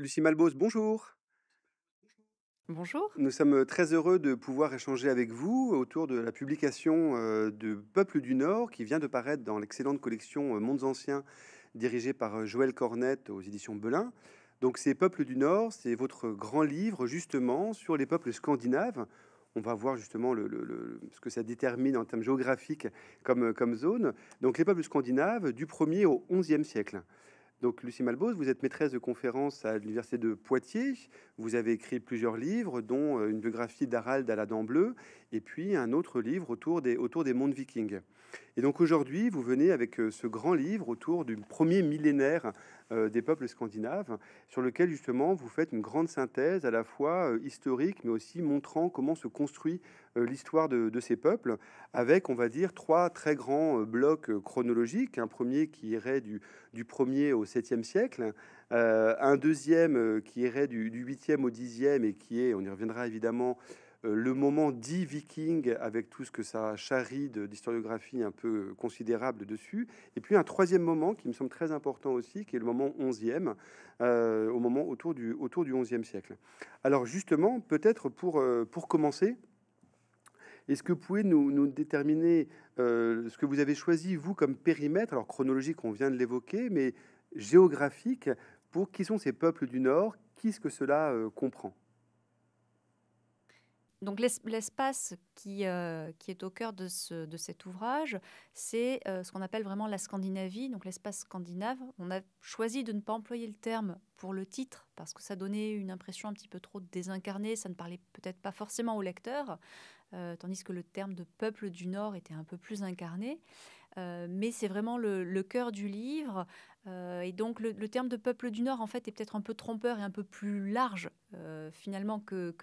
Lucie Malbos, bonjour. Bonjour. Nous sommes très heureux de pouvoir échanger avec vous autour de la publication de Peuple du Nord qui vient de paraître dans l'excellente collection Mondes Anciens dirigée par Joël Cornette aux éditions Belin. Donc c'est Peuple du Nord, c'est votre grand livre justement sur les peuples scandinaves. On va voir justement ce que ça détermine en termes géographiques comme, comme zone. Donc les peuples scandinaves du 1er au 11e siècle. Donc, Lucie Malbose, vous êtes maîtresse de conférence à l'Université de Poitiers. Vous avez écrit plusieurs livres, dont euh, une biographie d'Harald à la dent bleue, et puis un autre livre autour des, autour des mondes vikings. Et donc aujourd'hui, vous venez avec euh, ce grand livre autour du premier millénaire euh, des peuples scandinaves, sur lequel justement vous faites une grande synthèse à la fois euh, historique, mais aussi montrant comment se construit l'histoire de, ces peuples, avec, on va dire, trois très grands blocs chronologiques. Un premier qui irait du, du 1er au 7e siècle, un deuxième qui irait du, du 8e au 10e et qui est, on y reviendra évidemment, euh, le moment dit viking avec tout ce que ça charrie d'historiographie un peu considérable dessus. Et puis un troisième moment qui me semble très important aussi, qui est le moment 11e, euh, au moment autour du, autour 11e siècle. Alors justement, peut-être euh, pour, commencer, est-ce que vous pouvez nous, déterminer ce que vous avez choisi, vous, comme périmètre, alors chronologique, on vient de l'évoquer, mais géographique, pour qui sont ces peuples du Nord, qu'est-ce que cela comprend donc l'espace euh, qui, est au cœur de, cet ouvrage, c'est euh, ce qu'on appelle vraiment la Scandinavie, donc l'espace scandinave. On a choisi de ne pas employer le terme pour le titre, parce que ça donnait une impression un petit peu trop désincarnée, ça ne parlait peut-être pas forcément au lecteur, euh, tandis que le terme de peuple du Nord était un peu plus incarné. Euh, mais c'est vraiment le, cœur du livre. Euh, et donc le, terme de peuple du Nord, en fait, est peut-être un peu trompeur et un peu plus large, euh, finalement, que,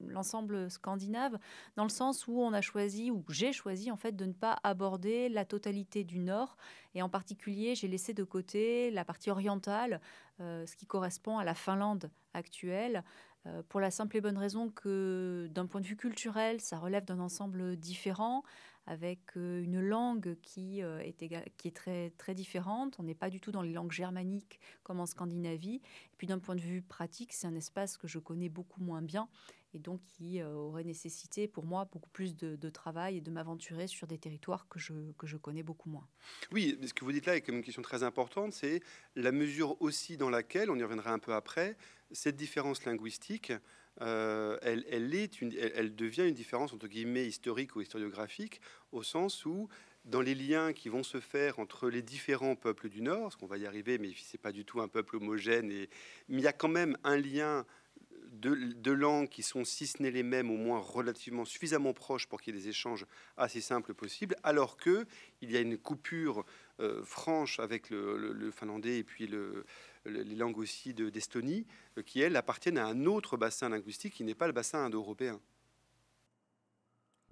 l'ensemble scandinave, dans le sens où on a choisi, ou j'ai choisi, en fait, de ne pas aborder la totalité du Nord. Et en particulier, j'ai laissé de côté la partie orientale, ce qui correspond à la Finlande actuelle pour la simple et bonne raison que d'un point de vue culturel, ça relève d'un ensemble différent, avec euh, une langue qui euh, est, très, différente. On n'est pas du tout dans les langues germaniques comme en Scandinavie. Et puis d'un point de vue pratique, c'est un espace que je connais beaucoup moins bien et donc qui euh, aurait nécessité pour moi beaucoup plus de, travail et de m'aventurer sur des territoires que je, connais beaucoup moins. Oui, ce que vous dites là est même une question très importante, c'est la mesure aussi dans laquelle, on y reviendra un peu après, cette différence linguistique euh, elle, elle, est une, elle, devient une différence entre guillemets historique ou historiographique, au sens où dans les liens qui vont se faire entre les différents peuples du Nord, ce qu'on va y arriver, mais c'est pas du tout un peuple homogène, et, mais il y a quand même un lien de, langues qui sont, si ce n'est les mêmes, au moins relativement suffisamment proches pour qu'il y ait des échanges assez simples possibles, alors que il y a une coupure euh, franche avec le finlandais et puis le, les langues aussi d'Estonie, euh, qui, elles, appartiennent à un autre bassin linguistique qui n'est pas le bassin indo-européen.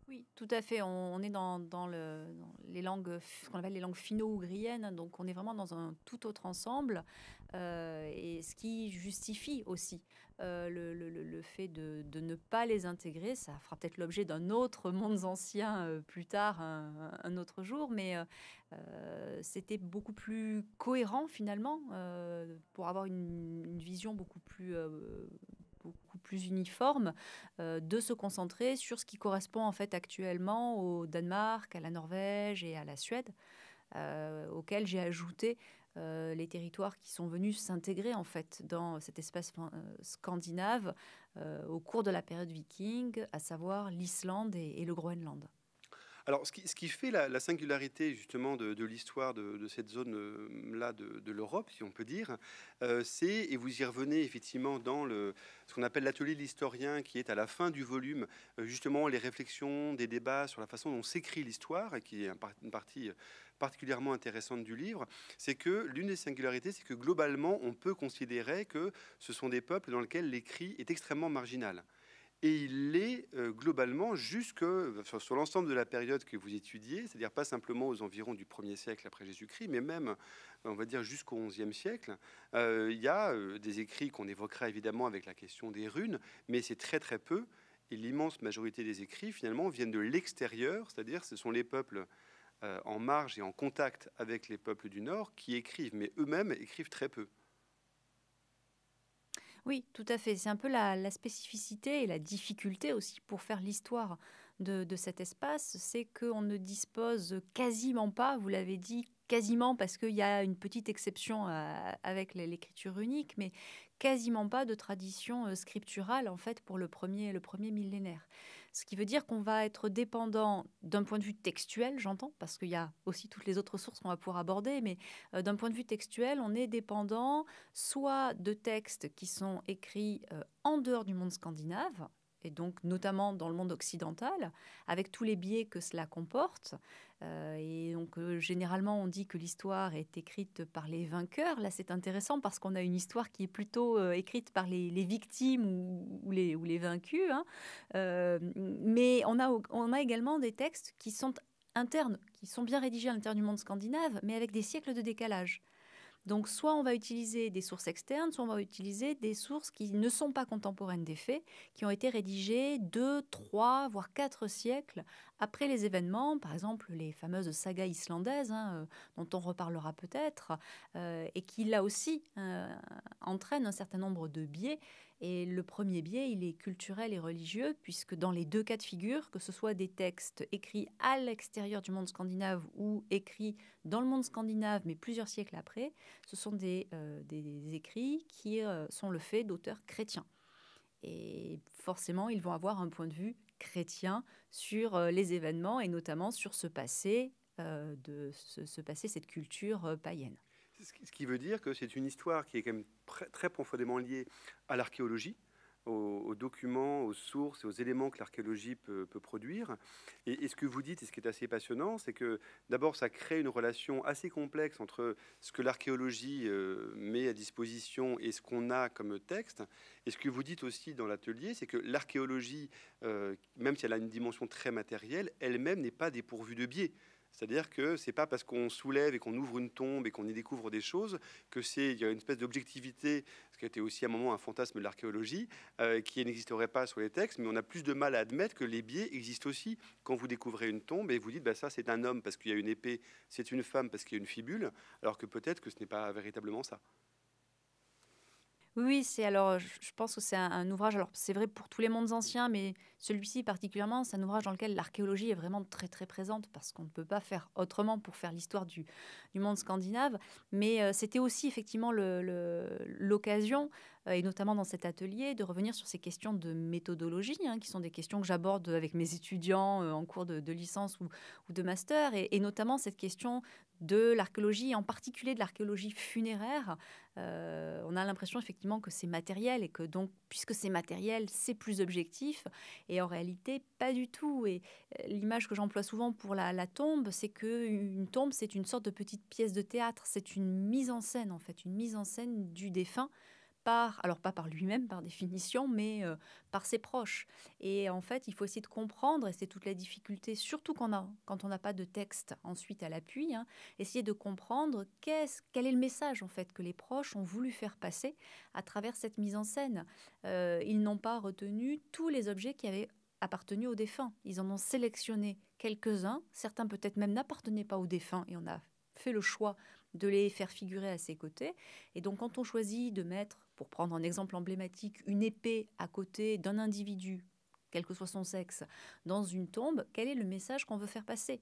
Oui, tout à fait. On, est dans, le, les langues, ce qu'on appelle les langues finno-ougriennes. Donc, on est vraiment dans un tout autre ensemble. Euh, et ce qui justifie aussi euh, le, fait de, ne pas les intégrer, ça fera peut-être l'objet d'un autre monde ancien euh, plus tard, un, autre jour. Mais c'était beaucoup plus cohérent, finalement, pour avoir une vision beaucoup plus plus uniforme, euh, de se concentrer sur ce qui correspond en fait actuellement au Danemark, à la Norvège et à la Suède, euh, auxquels j'ai ajouté euh, les territoires qui sont venus s'intégrer en fait dans cet espace scandinave au cours de la période viking, à savoir l'Islande et le Groenland. Alors, ce qui, fait la, singularité justement de, l'histoire de, cette zone-là de, l'Europe, si on peut dire, euh, c'est, et vous y revenez effectivement dans le, ce qu'on appelle l'atelier de l'historien, qui est à la fin du volume, euh, justement les réflexions, des débats sur la façon dont s'écrit l'histoire, et qui est une partie euh, particulièrement intéressante du livre, c'est que l'une des singularités, c'est que globalement, on peut considérer que ce sont des peuples dans lesquels l'écrit est extrêmement marginal et il est euh, globalement jusque sur, l'ensemble de la période que vous étudiez, c'est-à-dire pas simplement aux environs du 1er siècle après Jésus-Christ, mais même, on va dire, jusqu'au 11e siècle. Euh, il y a euh, des écrits qu'on évoquera évidemment avec la question des runes, mais c'est très très peu, et l'immense majorité des écrits, finalement, viennent de l'extérieur, c'est-à-dire ce sont les peuples en marge et en contact avec les peuples du Nord qui écrivent, mais eux-mêmes écrivent très peu. Oui, tout à fait. C'est un peu la, spécificité et la difficulté aussi pour faire l'histoire de, cet espace, c'est qu'on ne dispose quasiment pas, vous l'avez dit, quasiment parce qu'il y a une petite exception avec l'écriture unique, mais quasiment pas de tradition euh, scripturale en fait pour le premier, le premier millénaire. Ce qui veut dire qu'on va être dépendant d'un point de vue textuel, j'entends, parce qu'il y a aussi toutes les autres sources qu'on va pouvoir aborder, mais euh, d'un point de vue textuel, on est dépendant soit de textes qui sont écrits euh, en dehors du monde scandinave, et donc notamment dans le monde occidental, avec tous les biais que cela comporte. Euh, et donc euh, généralement on dit que l'histoire est écrite par les vainqueurs. Là c'est intéressant parce qu'on a une histoire qui est plutôt euh, écrite par les, victimes ou, les, vaincus. Hein. mais on a, on a également des textes qui sont internes, qui sont bien rédigés à l'intérieur du monde scandinave, mais avec des siècles de décalage. Donc soit on va utiliser des sources externes, soit on va utiliser des sources qui ne sont pas contemporaines des faits, qui ont été rédigées deux, trois, voire quatre siècles après les événements, par exemple les fameuses sagas islandaises hein, euh, dont on reparlera peut-être, euh, et qui là aussi euh, entraînent un certain nombre de biais et le premier biais, il est culturel et religieux, puisque dans les deux cas de figure, que ce soit des textes écrits à l'extérieur du monde scandinave ou écrits dans le monde scandinave, mais plusieurs siècles après, ce sont des, euh, écrits qui euh, sont le fait d'auteurs chrétiens. Et forcément, ils vont avoir un point de vue chrétien sur euh, les événements et notamment sur ce passé, de ce passé, cette culture païenne. Ce qui veut dire que c'est une histoire qui est quand même très, profondément liée à l'archéologie, aux, documents, aux sources et aux éléments que l'archéologie peut, produire. Et, ce que vous dites, et ce qui est assez passionnant, c'est que d'abord, ça crée une relation assez complexe entre ce que l'archéologie euh, met à disposition et ce qu'on a comme texte. Et ce que vous dites aussi dans l'atelier, c'est que l'archéologie, euh, même si elle a une dimension très matérielle, elle-même n'est pas dépourvue de biais. C'est-à-dire que ce n'est pas parce qu'on soulève et qu'on ouvre une tombe et qu'on y découvre des choses que c'est il y a une espèce d'objectivité, ce qui était aussi à un moment un fantasme de l'archéologie euh, qui n'existerait pas sur les textes, mais on a plus de mal à admettre que les biais existent aussi quand vous découvrez une tombe et vous dites bah ça c'est un homme parce qu'il y a une épée, c'est une femme parce qu'il y a une fibule, alors que peut-être que ce n'est pas véritablement ça. Oui, c'est alors, je pense que c'est un, ouvrage, alors c'est vrai pour tous les mondes anciens, mais celui-ci particulièrement, c'est un ouvrage dans lequel l'archéologie est vraiment très très présente, parce qu'on ne peut pas faire autrement pour faire l'histoire du, monde scandinave. Mais euh, c'était aussi effectivement l'occasion euh, et notamment dans cet atelier, de revenir sur ces questions de méthodologie, hein, qui sont des questions que j'aborde avec mes étudiants euh, en cours de, licence ou, de master, et, notamment cette question de l'archéologie, en particulier de l'archéologie funéraire. Euh, on a l'impression effectivement que c'est matériel et que donc, puisque c'est matériel, c'est plus objectif. Et en réalité, pas du tout. Et l'image que j'emploie souvent pour la, la tombe, c'est que une tombe, c'est une sorte de petite pièce de théâtre. C'est une mise en scène, en fait, une mise en scène du défunt alors pas par lui-même par définition, mais euh, par ses proches. Et en fait, il faut essayer de comprendre, et c'est toute la difficulté, surtout quand on a, quand on n'a pas de texte ensuite à l'appui, hein, essayer de comprendre qu'est-ce, quel est le message en fait que les proches ont voulu faire passer à travers cette mise en scène. Euh, ils n'ont pas retenu tous les objets qui avaient appartenu aux défunts. Ils en ont sélectionné quelques-uns, certains peut-être même n'appartenaient pas aux défunts, et on a fait le choix de les faire figurer à ses côtés. Et donc quand on choisit de mettre pour prendre un exemple emblématique, une épée à côté d'un individu, quel que soit son sexe, dans une tombe, quel est le message qu'on veut faire passer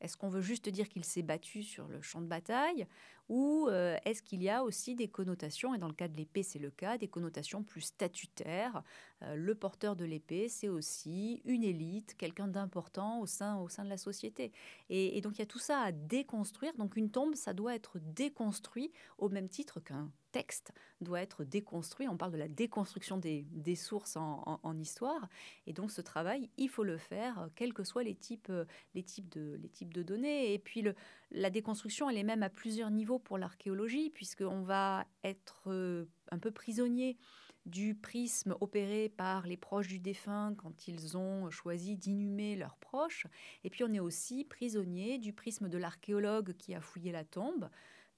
est-ce qu'on veut juste dire qu'il s'est battu sur le champ de bataille ou euh, est-ce qu'il y a aussi des connotations, et dans le cas de l'épée c'est le cas, des connotations plus statutaires euh, Le porteur de l'épée c'est aussi une élite, quelqu'un d'important au sein, au sein de la société. et donc il y a tout ça à déconstruire, donc une tombe ça doit être déconstruit au même titre qu'un texte doit être déconstruit. On parle de la déconstruction des, sources en, histoire. Et donc ce travail, il faut le faire, euh, quels que soient euh, les types, de, données. Et puis la déconstruction, elle est même à plusieurs niveaux pour l'archéologie, puisqu'on va être euh, un peu prisonnier du prisme opéré par les proches du défunt quand ils ont choisi d'inhumer leurs proches. Et puis on est aussi prisonnier du prisme de l'archéologue qui a fouillé la tombe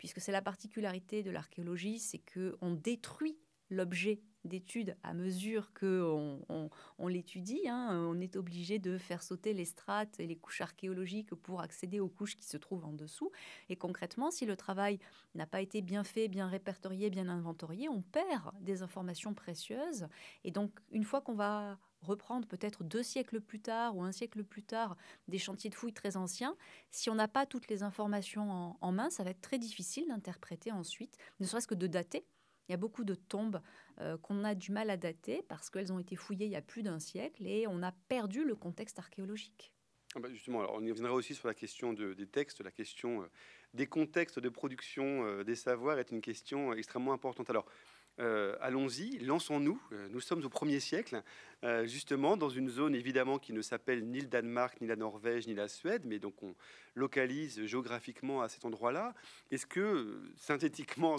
puisque c'est la particularité de l'archéologie, c'est que on détruit l'objet d'étude à mesure que l'étudie. Hein. on est obligé de faire sauter les strates et les couches archéologiques pour accéder aux couches qui se trouvent en dessous. Et concrètement, si le travail n'a pas été bien fait, bien répertorié, bien inventorié, on perd des informations précieuses. Et donc, une fois qu'on va reprendre peut-être deux siècles plus tard ou un siècle plus tard des chantiers de fouilles très anciens, si on n'a pas toutes les informations en, main, ça va être très difficile d'interpréter ensuite, ne serait-ce que de dater. Il y a beaucoup de tombes euh, qu'on a du mal à dater parce qu'elles ont été fouillées il y a plus d'un siècle et on a perdu le contexte archéologique. Ah bah justement, on y reviendra aussi sur la question des textes, la question euh, des contextes de production euh, des savoirs est une question extrêmement importante. Alors, euh, allons-y, lançons-nous. Euh, nous sommes au premier siècle, euh, justement, dans une zone évidemment qui ne s'appelle ni le Danemark, ni la Norvège, ni la Suède, mais donc on localise géographiquement à cet endroit-là. Est-ce que, synthétiquement,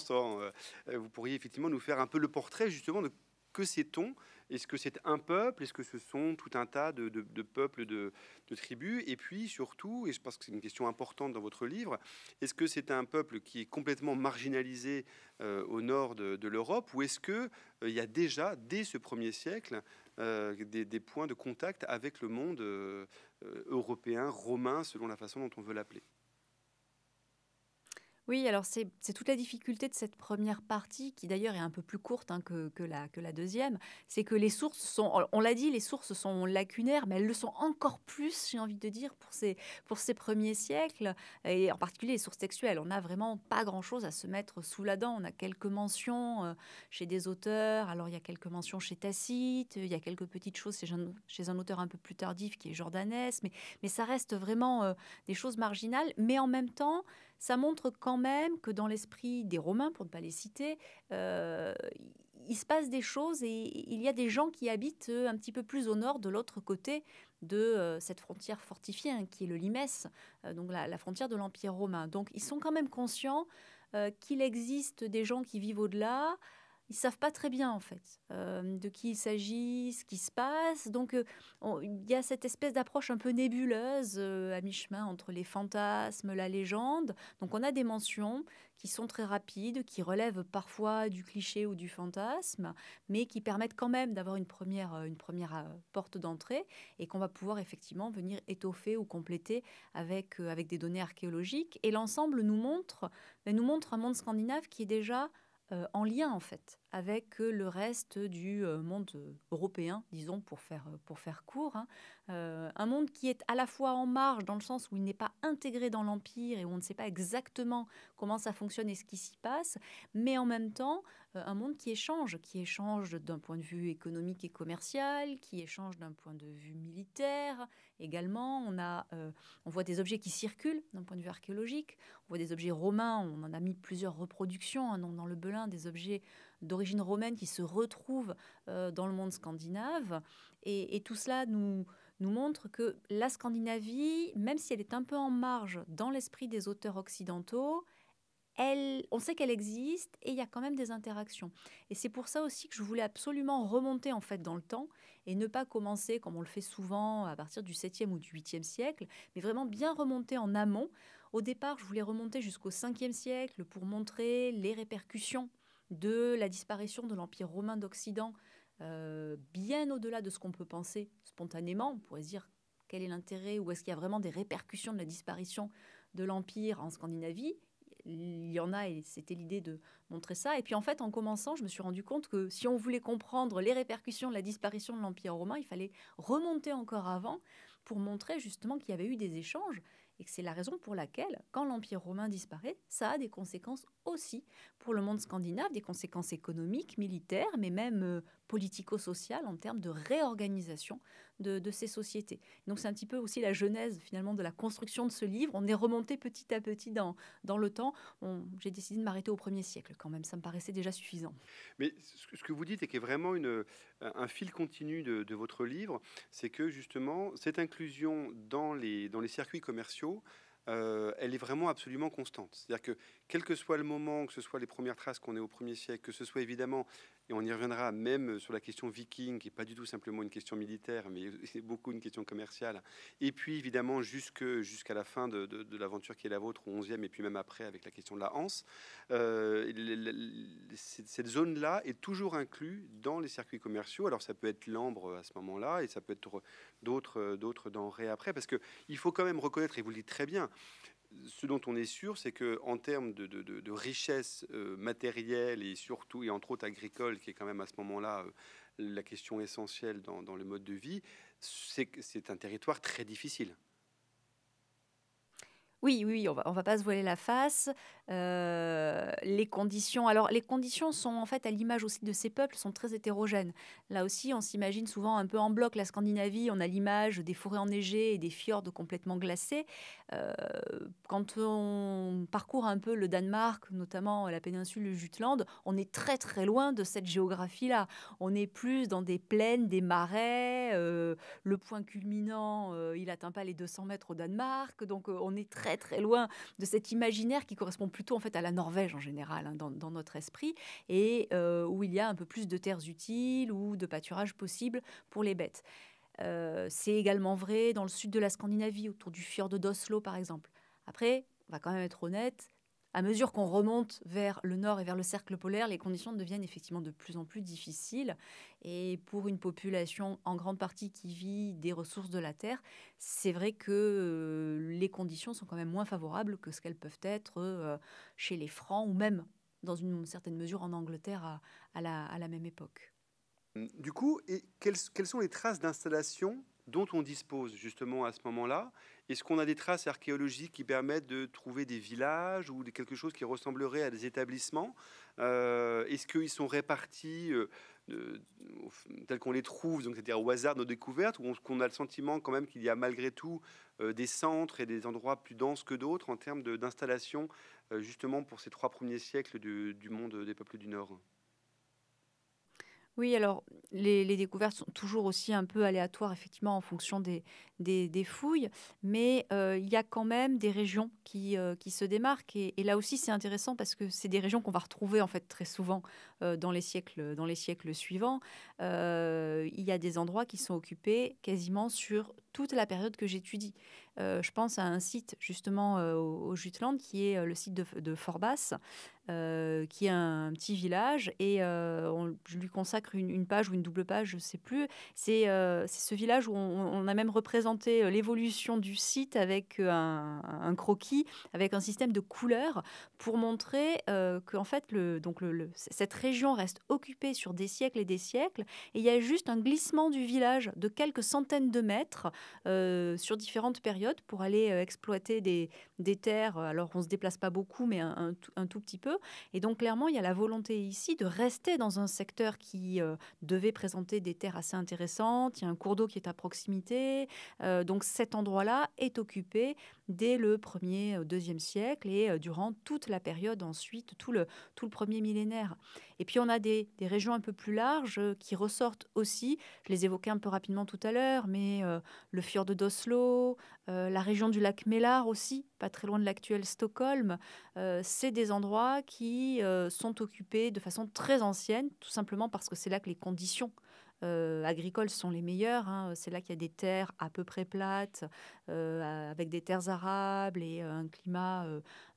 vous pourriez effectivement nous faire un peu le portrait, justement, de que sait-on est-ce que c'est un peuple Est-ce que ce sont tout un tas de, peuples, de, tribus Et puis surtout, et je pense que c'est une question importante dans votre livre, est-ce que c'est un peuple qui est complètement marginalisé euh, au nord de, l'Europe Ou est-ce qu'il euh, y a déjà, dès ce premier siècle, euh, des, points de contact avec le monde européen, romain, selon la façon dont on veut l'appeler oui, alors c'est toute la difficulté de cette première partie, qui d'ailleurs est un peu plus courte hein, que, la, deuxième, c'est que les sources sont, on l'a dit, les sources sont lacunaires, mais elles le sont encore plus, j'ai envie de dire, pour ces, pour ces premiers siècles, et en particulier les sources textuelles. On n'a vraiment pas grand-chose à se mettre sous la dent. On a quelques mentions euh, chez des auteurs, alors il y a quelques mentions chez Tacite, il y a quelques petites choses chez un, auteur un peu plus tardif qui est Jordanès, mais, mais ça reste vraiment euh, des choses marginales, mais en même temps, ça montre quand même que dans l'esprit des Romains, pour ne pas les citer, euh, il se passe des choses et il y a des gens qui habitent un petit peu plus au nord, de l'autre côté de euh, cette frontière fortifiée, hein, qui est le Limès, euh, donc la, frontière de l'Empire romain. Donc ils sont quand même conscients qu'il existe des gens qui vivent au-delà, ils savent pas très bien en fait euh, de qui il s'agit, ce qui se passe. Donc euh, il y a cette espèce d'approche un peu nébuleuse euh, à mi-chemin entre les fantasmes, la légende. Donc on a des mentions qui sont très rapides, qui relèvent parfois du cliché ou du fantasme, mais qui permettent quand même d'avoir une première, une première porte d'entrée et qu'on va pouvoir effectivement venir étoffer ou compléter avec, avec des données archéologiques. Et l'ensemble nous montre, ben, nous montre un monde scandinave qui est déjà euh, en lien en fait avec le reste du euh, monde euh, européen, disons, pour faire, euh, pour faire court. Hein. un monde qui est à la fois en marge, dans le sens où il n'est pas intégré dans l'Empire et où on ne sait pas exactement comment ça fonctionne et ce qui s'y passe, mais en même temps, un monde qui échange, qui échange d'un point de vue économique et commercial, qui échange d'un point de vue militaire également. On, a, on voit des objets qui circulent d'un point de vue archéologique, on voit des objets romains, on en a mis plusieurs reproductions hein, dans le Belin, des objets d'origine romaine qui se retrouve euh, dans le monde scandinave. Et, tout cela nous, montre que la Scandinavie, même si elle est un peu en marge dans l'esprit des auteurs occidentaux, on sait qu'elle existe et il y a quand même des interactions. Et c'est pour ça aussi que je voulais absolument remonter en fait dans le temps et ne pas commencer comme on le fait souvent à partir du 7e ou du 8e siècle, mais vraiment bien remonter en amont. Au départ, je voulais remonter jusqu'au 5e siècle pour montrer les répercussions de la disparition de l'Empire romain d'Occident, euh, bien au-delà de ce qu'on peut penser spontanément. On pourrait dire quel est l'intérêt ou est-ce qu'il y a vraiment des répercussions de la disparition de l'Empire en Scandinavie il y en a et c'était l'idée de montrer ça. Et puis en fait, en commençant, je me suis rendu compte que si on voulait comprendre les répercussions de la disparition de l'Empire romain, il fallait remonter encore avant pour montrer justement qu'il y avait eu des échanges et c'est la raison pour laquelle, quand l'Empire romain disparaît, ça a des conséquences aussi pour le monde scandinave, des conséquences économiques, militaires, mais même euh, politico social en termes de réorganisation de, ces sociétés. Donc c'est un petit peu aussi la genèse finalement de la construction de ce livre. On est remonté petit à petit dans, dans le temps. J'ai décidé de m'arrêter au premier siècle quand même, ça me paraissait déjà suffisant. Mais ce que vous dites et qui est vraiment une, un fil continu de, votre livre, c'est que justement cette inclusion dans les, dans les circuits commerciaux, euh, elle est vraiment absolument constante. C'est-à-dire que quel que soit le moment, que ce soit les premières traces qu'on ait au premier siècle, que ce soit évidemment et on y reviendra même sur la question viking, qui n'est pas du tout simplement une question militaire, mais c'est beaucoup une question commerciale. Et puis évidemment, jusque, jusqu'à la fin de, l'aventure qui est la vôtre, au 11e, et puis même après avec la question de la Hanse, euh, cette zone-là est toujours inclue dans les circuits commerciaux. Alors ça peut être l'ambre euh, à ce moment-là, et ça peut être d'autres, euh, d'autres denrées après, parce qu'il faut quand même reconnaître, et vous le dites très bien, ce dont on est sûr, c'est que en termes de, richesse euh, matérielle et surtout et entre autres agricole, qui est quand même à ce moment-là euh, la question essentielle dans, le mode de vie, c'est un territoire très difficile. Oui, oui, on ne on va pas se voiler la face. Euh, les conditions, alors les conditions sont en fait à l'image aussi de ces peuples, sont très hétérogènes. Là aussi, on s'imagine souvent un peu en bloc la Scandinavie, on a l'image des forêts enneigées et des fjords complètement glacés. Euh, quand on parcourt un peu le Danemark, notamment la péninsule du Jutland, on est très très loin de cette géographie-là. On est plus dans des plaines, des marais, euh, le point culminant, il atteint pas les 200 mètres au Danemark, donc on est très très loin de cet imaginaire qui correspond plutôt en fait à la Norvège en général hein, dans, notre esprit, et euh, où il y a un peu plus de terres utiles ou de pâturage possible pour les bêtes. Euh, c'est également vrai dans le sud de la Scandinavie, autour du fjord d'Oslo par exemple. Après, on va quand même être honnête, à mesure qu'on remonte vers le nord et vers le cercle polaire, les conditions deviennent effectivement de plus en plus difficiles. Et pour une population en grande partie qui vit des ressources de la Terre, c'est vrai que euh, les conditions sont quand même moins favorables que ce qu'elles peuvent être euh, chez les Francs ou même, dans une certaine mesure, en Angleterre à, la, même époque. Hum, du coup, quelles sont les traces d'installation dont on dispose justement à ce moment-là est-ce qu'on a des traces archéologiques qui permettent de trouver des villages ou quelque chose qui ressemblerait à des établissements euh, Est-ce qu'ils sont répartis tel euh, tels qu'on les trouve, donc c'est-à-dire au hasard de nos découvertes, ou qu'on a le sentiment quand même qu'il y a malgré tout euh, des centres et des endroits plus denses que d'autres en termes d'installation, justement pour ces trois premiers siècles du monde des peuples du Nord oui, alors les, découvertes sont toujours aussi un peu aléatoires, effectivement, en fonction des, fouilles, mais euh, il y a quand même des régions qui, euh, se démarquent. Et, là aussi, c'est intéressant parce que c'est des régions qu'on va retrouver en fait très souvent euh, dans, les siècles, dans les siècles suivants. il y a des endroits qui sont occupés quasiment sur toute la période que j'étudie. Euh, je pense à un site justement euh, au, Jutland qui est euh, le site de, de Forbas, qui est un, petit village et je lui consacre une, page ou une double page, je ne sais plus. C'est ce village où on, a même représenté l'évolution du site avec un, croquis, avec un système de couleurs pour montrer que en fait le, donc cette région reste occupée sur des siècles et des siècles et il y a juste un glissement du village de quelques centaines de mètres euh, sur différentes périodes pour aller euh, exploiter des, des, terres. Alors, on ne se déplace pas beaucoup, mais un, un, tout petit peu. Et donc, clairement, il y a la volonté ici de rester dans un secteur qui euh, devait présenter des terres assez intéressantes. Il y a un cours d'eau qui est à proximité. donc, cet endroit-là est occupé dès le 1er, 2e siècle et durant toute la période ensuite, tout le, tout le premier millénaire. Et puis, on a des, des régions un peu plus larges qui ressortent aussi. Je les évoquais un peu rapidement tout à l'heure, mais le fjord d'Oslo, euh, la région du lac Mellar aussi, pas très loin de l'actuel Stockholm. Euh, c'est des endroits qui euh, sont occupés de façon très ancienne, tout simplement parce que c'est là que les conditions euh, agricoles sont les meilleures hein. C'est là qu'il y a des terres à peu près plates, euh, avec des terres arables et euh, un climat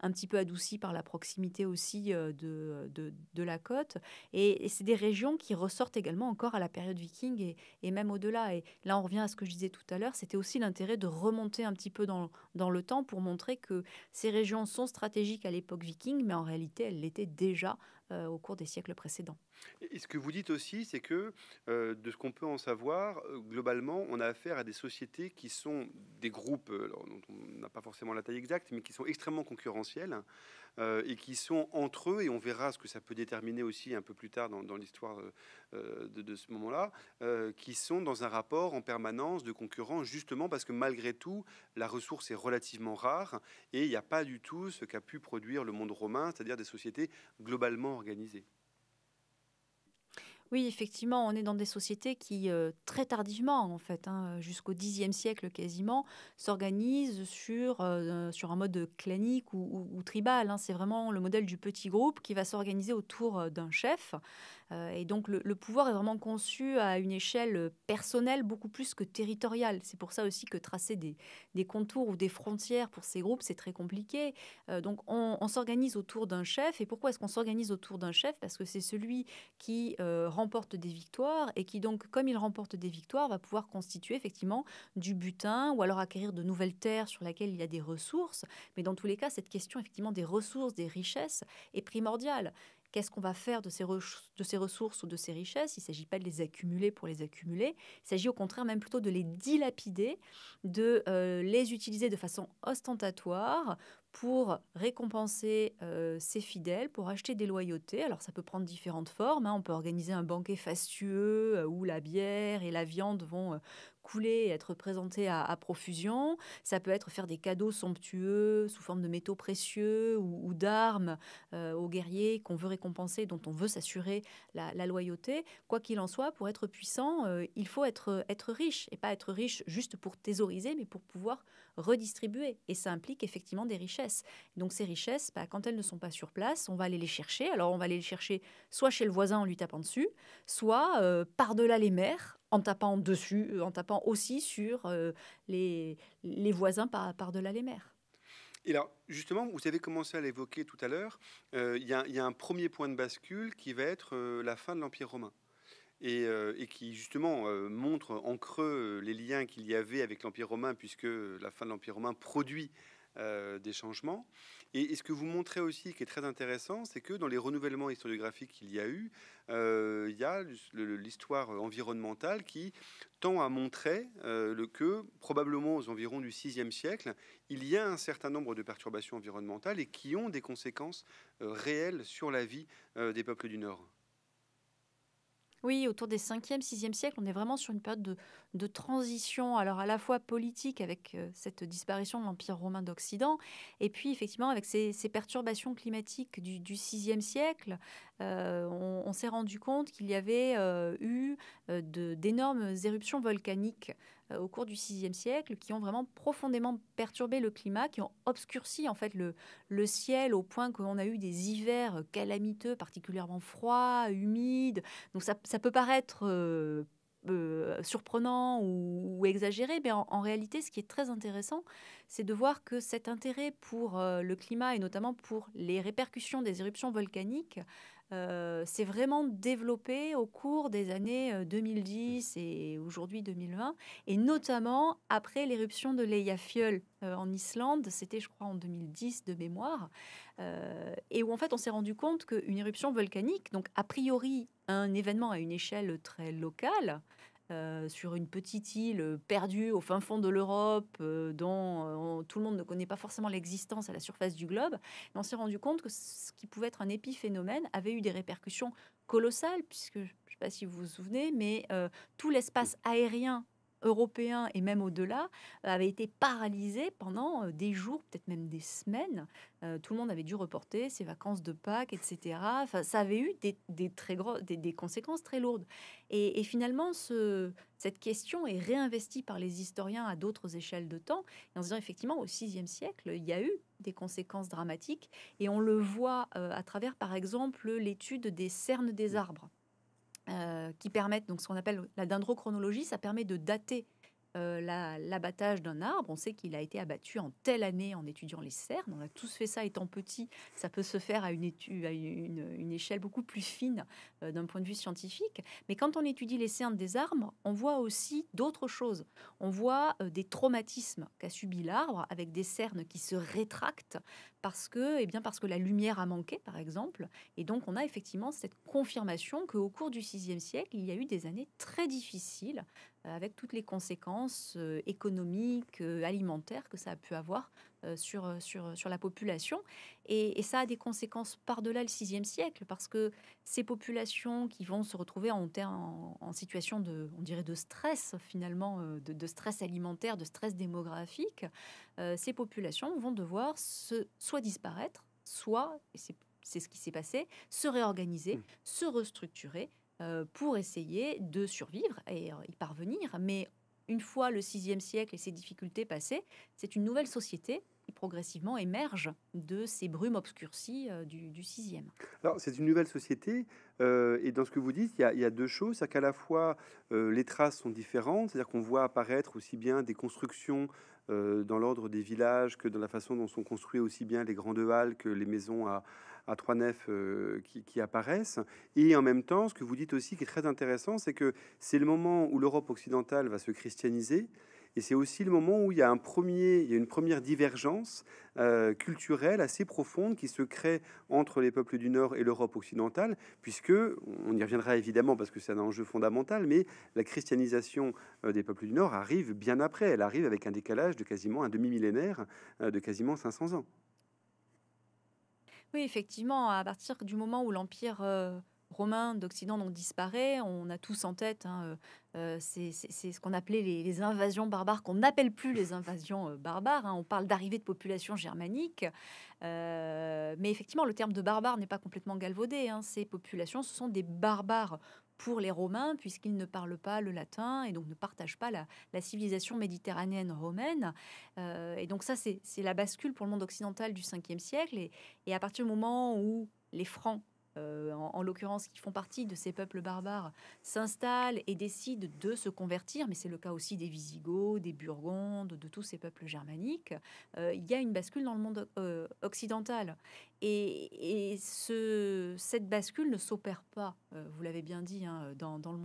un petit peu adouci par la proximité aussi de, la côte. Et, c'est des régions qui ressortent également encore à la période viking et, même au-delà. Et là, on revient à ce que je disais tout à l'heure, c'était aussi l'intérêt de remonter un petit peu dans, le temps pour montrer que ces régions sont stratégiques à l'époque viking, mais en réalité, elles l'étaient déjà au cours des siècles précédents. Et ce que vous dites aussi, c'est que euh, de ce qu'on peut en savoir, euh, globalement, on a affaire à des sociétés qui sont des groupes euh, on n'a pas forcément la taille exacte, mais qui sont extrêmement concurrentiels et qui sont entre eux, et on verra ce que ça peut déterminer aussi un peu plus tard dans, l'histoire de, de, ce moment-là, qui sont dans un rapport en permanence de concurrence, justement parce que malgré tout, la ressource est relativement rare et il n'y a pas du tout ce qu'a pu produire le monde romain, c'est-à-dire des sociétés globalement organisées. Oui, effectivement, on est dans des sociétés qui, euh, très tardivement, en fait, hein, jusqu'au Xe siècle quasiment, s'organisent euh, euh, sur, un mode clanique ou, tribal. Hein. C'est vraiment le modèle du petit groupe qui va s'organiser autour d'un chef euh, et donc le, pouvoir est vraiment conçu à une échelle euh, personnelle beaucoup plus que territoriale. C'est pour ça aussi que tracer des, contours ou des frontières pour ces groupes, c'est très compliqué. Euh, donc on, s'organise autour d'un chef. Et pourquoi est-ce qu'on s'organise autour d'un chef Parce que c'est celui qui remporte des victoires et qui donc, comme il remporte des victoires, va pouvoir constituer effectivement du butin ou alors acquérir de nouvelles terres sur lesquelles il y a des ressources. Mais dans tous les cas, cette question effectivement des ressources, des richesses est primordiale. Qu'est-ce qu'on va faire de ces, ressources ou de ces richesses Il ne s'agit pas de les accumuler pour les accumuler. Il s'agit au contraire même plutôt de les dilapider, de euh, les utiliser de façon ostentatoire pour récompenser euh, ses fidèles, pour acheter des loyautés. Alors ça peut prendre différentes formes. Hein. On peut organiser un banquet fastueux euh, où la bière et la viande vont couler et être présenté à, profusion. Ça peut être faire des cadeaux somptueux sous forme de métaux précieux ou, d'armes euh, aux guerriers qu'on veut récompenser, dont on veut s'assurer la, loyauté. Quoi qu'il en soit, pour être puissant, euh, il faut être, être riche et pas être riche juste pour thésauriser, mais pour pouvoir redistribuer. Et ça implique effectivement des richesses. Donc ces richesses, bah, quand elles ne sont pas sur place, on va aller les chercher. Alors on va aller les chercher soit chez le voisin en lui tapant dessus, soit euh, par-delà les mers en tapant dessus, euh, en tapant aussi sur euh, les, les, voisins par, par-delà les mers. Et alors, justement, vous avez commencé à l'évoquer tout à l'heure, euh, il y, a un premier point de bascule qui va être la fin de l'Empire romain. Et, qui justement montre en creux les liens qu'il y avait avec l'Empire romain, puisque la fin de l'Empire romain produit euh, des changements. Et, ce que vous montrez aussi, qui est très intéressant, c'est que dans les renouvellements historiographiques qu'il y a eu, euh, il y a l'histoire environnementale qui tend à montrer euh, que, probablement aux environs du VIe siècle, il y a un certain nombre de perturbations environnementales et qui ont des conséquences réelles sur la vie des peuples du Nord. Oui, autour des 5e, 6e siècle, on est vraiment sur une période de, transition, alors à la fois politique avec euh, cette disparition de l'Empire romain d'Occident, et puis effectivement avec ces, perturbations climatiques du, 6e siècle, euh, on, s'est rendu compte qu'il y avait euh, eu d'énormes éruptions volcaniques euh, au cours du VIe siècle qui ont vraiment profondément perturbé le climat, qui ont obscurci en fait le, ciel au point qu'on a eu des hivers calamiteux, particulièrement froids, humides. Donc ça, peut paraître euh, euh, surprenant ou, exagéré, mais en, réalité, ce qui est très intéressant, c'est de voir que cet intérêt pour le climat et notamment pour les répercussions des éruptions volcaniques s'est euh, vraiment développé au cours des années 2010 euh, mmh. et aujourd'hui 2020, et notamment après l'éruption de l'Eyjafjöll euh, en Islande, c'était je crois en 2010 de mémoire, et où en fait on s'est rendu compte qu'une éruption volcanique, donc a priori un événement à une échelle très locale, euh, sur une petite île perdue au fin fond de l'Europe, euh, dont euh, tout le monde ne connaît pas forcément l'existence à la surface du globe. on s'est rendu compte que ce qui pouvait être un épiphénomène avait eu des répercussions colossales, puisque je ne sais pas si vous vous souvenez, mais tout l'espace aérien européens et même au-delà euh, avait été paralysé pendant euh, des jours, peut-être même des semaines. Euh, tout le monde avait dû reporter ses vacances de Pâques, etc. ça avait eu des, très gros, des, conséquences très lourdes. Et, finalement, ce, cette question est réinvestie par les historiens à d'autres échelles de temps, en disant effectivement, au VIe siècle, il y a eu des conséquences dramatiques, et on le voit à travers, par exemple, l'étude des cernes des arbres. Euh, qui permettent, donc ce qu'on appelle la dendrochronologie, ça permet de dater euh, l'abattage d'un arbre. On sait qu'il a été abattu en telle année en étudiant les cernes. On a tous fait ça étant petit. Ça peut se faire à une, étude, une, échelle beaucoup plus fine euh, d'un point de vue scientifique. Mais quand on étudie les cernes des arbres, on voit aussi d'autres choses. On voit euh, des traumatismes qu'a subi l'arbre avec des cernes qui se rétractent parce que, eh bien, parce que la lumière a manqué, par exemple. Et donc, on a effectivement cette confirmation qu'au cours du VIe siècle, il y a eu des années très difficiles euh, avec toutes les conséquences euh, économiques, euh, alimentaires que ça a pu avoir sur, sur, la population. Et, ça a des conséquences par-delà le VIe siècle, parce que ces populations qui vont se retrouver en, en, situation de, on dirait, de stress, finalement, de, stress alimentaire, de stress démographique, ces populations vont devoir soit disparaître, soit, et c'est ce qui s'est passé, se réorganiser, mmh. se restructurer, euh, pour essayer de survivre et euh, y parvenir. Mais une fois le VIe siècle et ses difficultés passées, c'est une nouvelle société qui progressivement émerge de ces brumes obscurcies euh, du, VIe. Alors c'est une nouvelle société, et dans ce que vous dites, il y a, deux choses, c'est qu'à la fois les traces sont différentes, c'est-à-dire qu'on voit apparaître aussi bien des constructions dans l'ordre des villages que dans la façon dont sont construits aussi bien les grandes halles que les maisons à à trois nefs euh, qui, apparaissent. Et en même temps, ce que vous dites aussi qui est très intéressant, c'est que c'est le moment où l'Europe occidentale va se christianiser. Et c'est aussi le moment où il y a, un premier, il y une première divergence euh, culturelle assez profonde qui se crée entre les peuples du Nord et l'Europe occidentale, puisque, on y reviendra évidemment parce que c'est un enjeu fondamental, mais la christianisation euh, des peuples du Nord arrive bien après, elle arrive avec un décalage de quasiment un demi-millénaire, de quasiment 500 ans. Oui, effectivement, à partir du moment où l'Empire euh, romain d'Occident disparaît, on a tous en tête, hein, euh, euh, c'est ce qu'on appelait les, invasions barbares, qu'on n'appelle plus les invasions barbares, hein. on parle d'arrivée de populations germaniques, mais effectivement le terme de barbare n'est pas complètement galvaudé, hein. ces populations ce sont des barbares pour les Romains, puisqu'ils ne parlent pas le latin et donc ne partagent pas la, civilisation méditerranéenne romaine. Euh, et donc ça, c'est la bascule pour le monde occidental du 5e siècle. et à partir du moment où les Francs euh, en, l'occurrence qui font partie de ces peuples barbares, s'installent et décident de se convertir, mais c'est le cas aussi des Visigoths, des Burgondes, de tous ces peuples germaniques, euh, il y a une bascule dans le monde euh, occidental. Et, cette bascule ne s'opère pas, vous l'avez bien dit, hein, dans le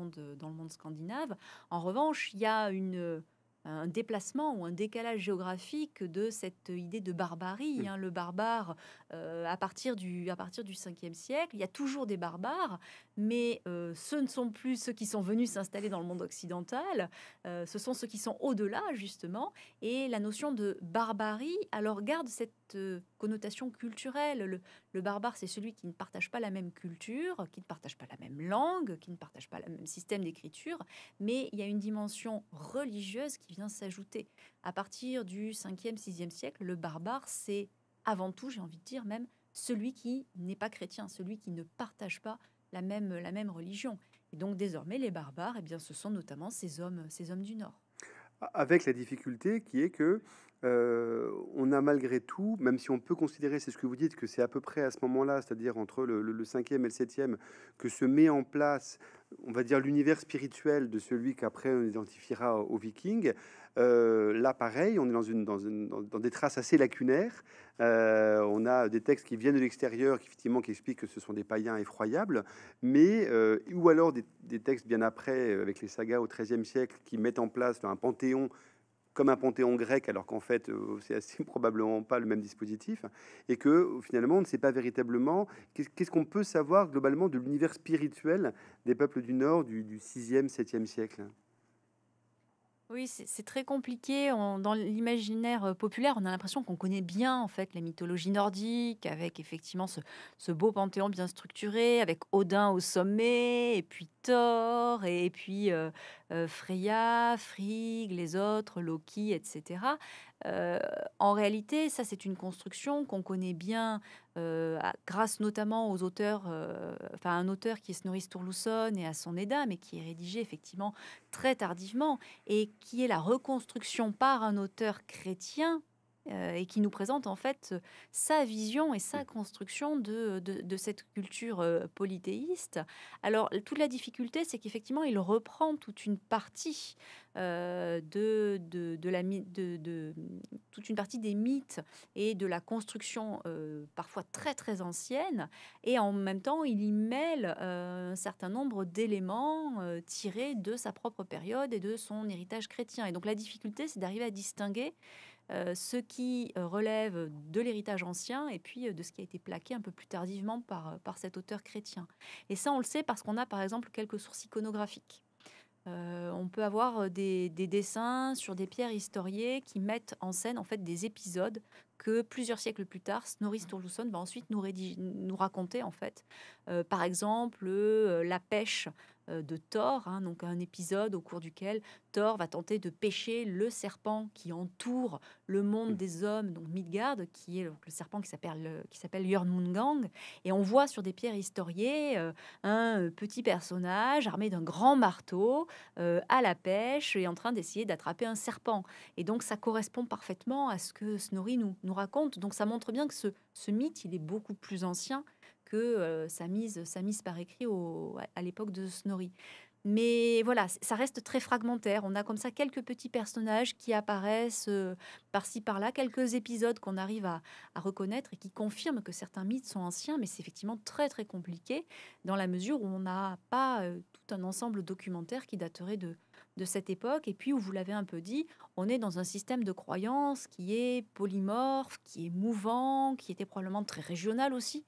monde scandinave. En revanche, il y a une un déplacement ou un décalage géographique de cette idée de barbarie. Mm. Hein. le barbare, euh, à, partir du, à partir du 5e siècle, il y a toujours des barbares, mais euh, ce ne sont plus ceux qui sont venus s'installer dans le monde occidental, euh, ce sont ceux qui sont au-delà, justement. Et la notion de barbarie, alors garde cette euh, connotation culturelle. Le, barbare, c'est celui qui ne partage pas la même culture, qui ne partage pas la même langue, qui ne partage pas le même système d'écriture, mais il y a une dimension religieuse qui vient s'ajouter. À partir du 5e, 6e siècle, le barbare, c'est avant tout, j'ai envie de dire même, celui qui n'est pas chrétien, celui qui ne partage pas la même, la même religion. Et donc désormais, les barbares, eh bien, ce sont notamment ces hommes, ces hommes du Nord. Avec la difficulté qui est que euh, on a malgré tout, même si on peut considérer, c'est ce que vous dites, que c'est à peu près à ce moment-là, c'est-à-dire entre le, 5 e cinquième et le septième, que se met en place, on va dire, l'univers spirituel de celui qu'après on identifiera aux vikings. Euh, là, pareil, on est dans, des traces assez lacunaires. Euh, on a des textes qui viennent de l'extérieur, qui effectivement qui expliquent que ce sont des païens effroyables, mais ou alors des, des, textes bien après, avec les sagas au XIIIe siècle, qui mettent en place un panthéon comme un panthéon grec, alors qu'en fait, euh, c'est probablement pas le même dispositif, et que euh, finalement, on ne sait pas véritablement qu'est-ce qu'on peut savoir globalement de l'univers spirituel des peuples du Nord du, du 6e, 7e siècle. Oui, c'est très compliqué. dans l'imaginaire euh, populaire, on a l'impression qu'on connaît bien en fait la mythologie nordique, avec effectivement ce, beau panthéon bien structuré, avec Odin au sommet, et puis Thor, et puis euh, euh, Freya, Frigg, les autres, Loki, etc. Euh, en réalité, ça c'est une construction qu'on connaît bien euh, grâce notamment aux auteurs, euh, enfin un auteur qui est Snorri Sturluson et à son Eda mais qui est rédigé effectivement très tardivement et qui est la reconstruction par un auteur chrétien euh, et qui nous présente en fait sa vision et sa construction de, de, cette culture euh, polythéiste. Alors toute la difficulté, c'est qu'effectivement, il reprend toute une partie euh, de, de, toute une partie des mythes et de la construction parfois très très ancienne, et en même temps, il y mêle un certain nombre d'éléments tirés de sa propre période et de son héritage chrétien. Et donc la difficulté, c'est d'arriver à distinguer euh, ce qui euh, relève de l'héritage ancien et puis euh, de ce qui a été plaqué un peu plus tardivement par, cet auteur chrétien. Et ça, on le sait parce qu'on a par exemple quelques sources iconographiques. on peut avoir des, dessins sur des pierres historiées qui mettent en scène en fait des épisodes que plusieurs siècles plus tard, Snorri Sturluson va ensuite nous, raconter en fait. par exemple, la pêche euh, de Thor, hein, donc un épisode au cours duquel Thor va tenter de pêcher le serpent qui entoure le monde hmm. des hommes, donc Midgard, qui est le serpent qui s'appelle qui s'appelle et on voit sur des pierres historiées euh, un euh, petit personnage armé d'un grand marteau à la pêche et en train d'essayer d'attraper un serpent. Et donc ça correspond parfaitement à ce que Snorri nous, raconte. Donc ça montre bien que ce, ce mythe il est beaucoup plus ancien euh, sa, mise, mise par écrit à, l'époque de Snorri. Mais voilà, ça reste très fragmentaire. On a comme ça quelques petits personnages qui apparaissent euh, par-ci par-là, quelques épisodes qu'on arrive à, reconnaître et qui confirment que certains mythes sont anciens, mais c'est effectivement très très compliqué dans la mesure où on n'a pas euh, tout un ensemble documentaire qui daterait de, de cette époque. Et puis, où vous l'avez un peu dit, on est dans un système de croyances qui est polymorphe, qui est mouvant, qui était probablement très régional aussi.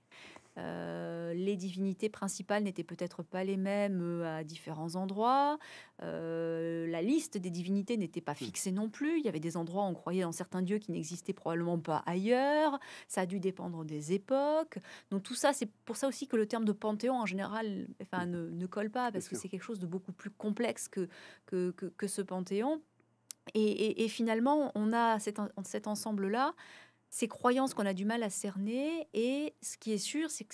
Euh, les divinités principales n'étaient peut-être pas les mêmes euh, à différents endroits. Euh, la liste des divinités n'était pas hmm. fixée non plus. Il y avait des endroits où on croyait en certains dieux qui n'existaient probablement pas ailleurs. Ça a dû dépendre des époques. Donc tout ça, c'est pour ça aussi que le terme de panthéon en général enfin, hmm. ne, colle pas, parce que c'est quelque chose de beaucoup plus complexe que, que, ce panthéon. Et, finalement, on a cet ensemble-là ces croyances qu'on a du mal à cerner. Et ce qui est sûr, c'est que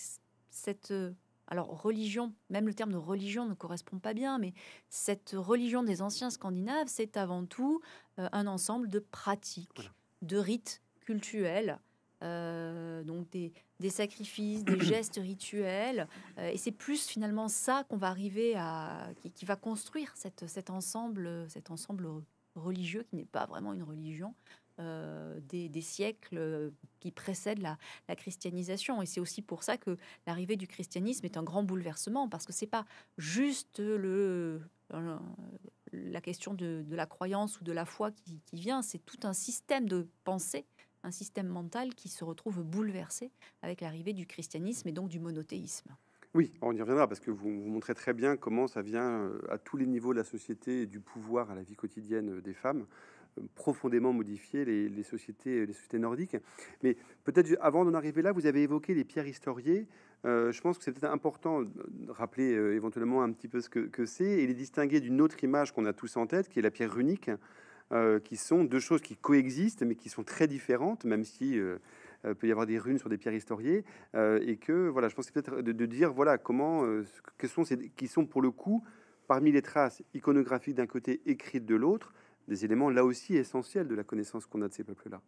cette euh, alors religion, même le terme de religion ne correspond pas bien, mais cette religion des anciens scandinaves, c'est avant tout euh, un ensemble de pratiques, de rites cultuels, euh, donc des, sacrifices, des gestes rituels, et c'est plus finalement ça qu'on va arriver à, qui, qui va construire cette, cet ensemble, cet ensemble religieux qui n'est pas vraiment une religion, euh, des, siècles euh, qui précèdent la, christianisation. Et c'est aussi pour ça que l'arrivée du christianisme est un grand bouleversement, parce que c'est pas juste le, euh, la question de, la croyance ou de la foi qui, qui vient, c'est tout un système de pensée un système mental qui se retrouve bouleversé avec l'arrivée du christianisme et donc du monothéisme. Oui, on y reviendra parce que vous, vous montrez très bien comment ça vient à tous les niveaux de la société et du pouvoir à la vie quotidienne des femmes profondément modifié les, sociétés, les sociétés nordiques. Mais peut-être avant d'en arriver là, vous avez évoqué les pierres historiées. Euh, je pense que c'est peut-être important de rappeler euh, éventuellement un petit peu ce que, que c'est et les distinguer d'une autre image qu'on a tous en tête, qui est la pierre runique, euh, qui sont deux choses qui coexistent mais qui sont très différentes, même si peut y avoir des runes sur des pierres historiées, et que voilà, je pense peut-être de, dire voilà comment, que sont ces, qui sont pour le coup parmi les traces iconographiques d'un côté écrites de l'autre, des éléments là aussi essentiels de la connaissance qu'on a de ces peuples-là.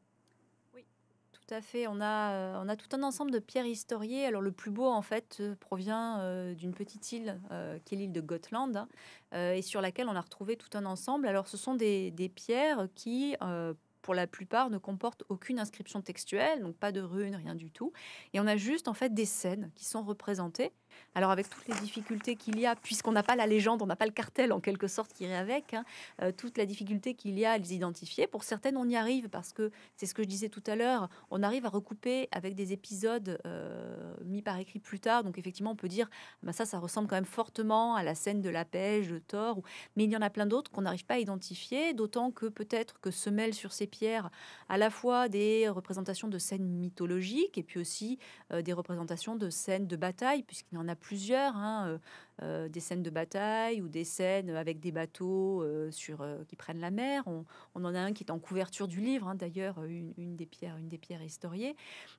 Oui, tout à fait. On a, euh, tout un ensemble de pierres historiées. Alors le plus beau, en fait, euh, provient euh, d'une petite île qui est l'île de Gotland, hein, et sur laquelle on a retrouvé tout un ensemble. Alors ce sont des, pierres qui pour la plupart, ne comportent aucune inscription textuelle, donc pas de runes, rien du tout. Et on a juste en fait des scènes qui sont représentées alors avec toutes les difficultés qu'il y a, puisqu'on n'a pas la légende, on n'a pas le cartel en quelque sorte qui irait avec, hein, euh, toute la difficulté qu'il y a à les identifier. Pour certaines, on y arrive parce que c'est ce que je disais tout à l'heure, on arrive à recouper avec des épisodes euh, mis par écrit plus tard. Donc effectivement, on peut dire, ah ben ça, ça ressemble quand même fortement à la scène de la pêche, de Thor. Mais il y en a plein d'autres qu'on n'arrive pas à identifier, d'autant que peut-être que se mêlent sur ces pierres à la fois des représentations de scènes mythologiques et puis aussi euh, des représentations de scènes de bataille, puisqu'il en a plusieurs. Hein, euh, euh, des scènes de bataille ou des scènes avec des bateaux euh, sur, euh, qui prennent la mer. On, en a un qui est en couverture du livre, hein, d'ailleurs, une, des pierres, une des pierres historiées.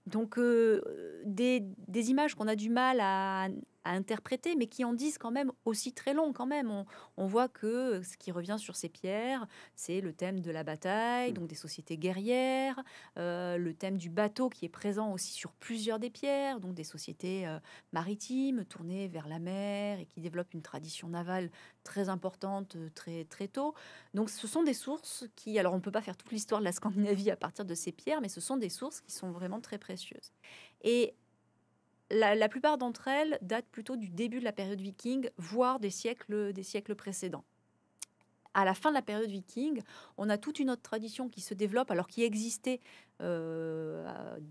Donc, des, images qu'on a du mal à, interpréter, mais qui en disent quand même aussi très long. Quand même, on, voit que ce qui revient sur ces pierres, c'est le thème de la bataille, mm. donc des sociétés guerrières, le thème du bateau qui est présent aussi sur plusieurs des pierres, donc des sociétés maritimes tournées vers la mer et qui développe une tradition navale très importante euh, très, très tôt. Donc ce sont des sources qui, alors on ne peut pas faire toute l'histoire de la Scandinavie à partir de ces pierres, mais ce sont des sources qui sont vraiment très précieuses. Et la, la plupart d'entre elles datent plutôt du début de la période viking, voire des siècles, des siècles précédents à la fin de la période viking, on a toute une autre tradition qui se développe, alors qui existait euh,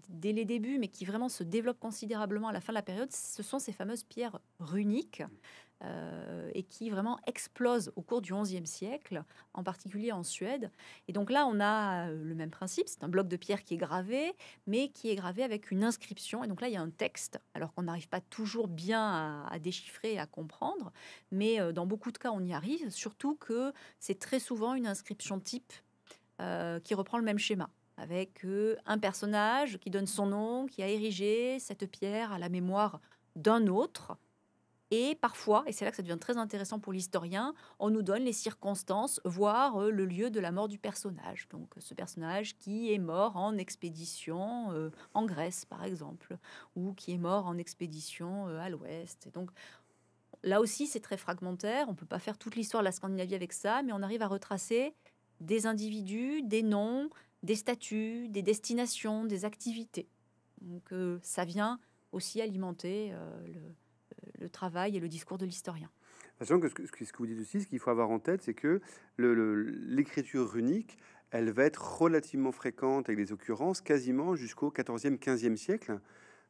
dès les débuts, mais qui vraiment se développe considérablement à la fin de la période. Ce sont ces fameuses pierres runiques euh, et qui vraiment explose au cours du XIe siècle, en particulier en Suède. Et donc là, on a euh, le même principe, c'est un bloc de pierre qui est gravé, mais qui est gravé avec une inscription. Et donc là, il y a un texte, alors qu'on n'arrive pas toujours bien à, déchiffrer et à comprendre, mais euh, dans beaucoup de cas, on y arrive, surtout que c'est très souvent une inscription type qui reprend le même schéma avec un personnage qui donne son nom, qui a érigé cette pierre à la mémoire d'un autre, et parfois, et c'est là que ça devient très intéressant pour l'historien, on nous donne les circonstances, voire euh, le lieu de la mort du personnage. Donc euh, ce personnage qui est mort en expédition euh, en Grèce, par exemple, ou qui est mort en expédition à l'ouest. Et donc là aussi, c'est très fragmentaire. On ne peut pas faire toute l'histoire de la Scandinavie avec ça, mais on arrive à retracer des individus, des noms, des statuts, des destinations, des activités. Donc ça vient aussi alimenter le, le travail et le discours de l'historien. que ce, que ce, que vous dites aussi, ce qu'il faut avoir en tête, c'est que l'écriture runique, elle va être relativement fréquente avec des occurrences quasiment jusqu'au 14e, 15e siècle.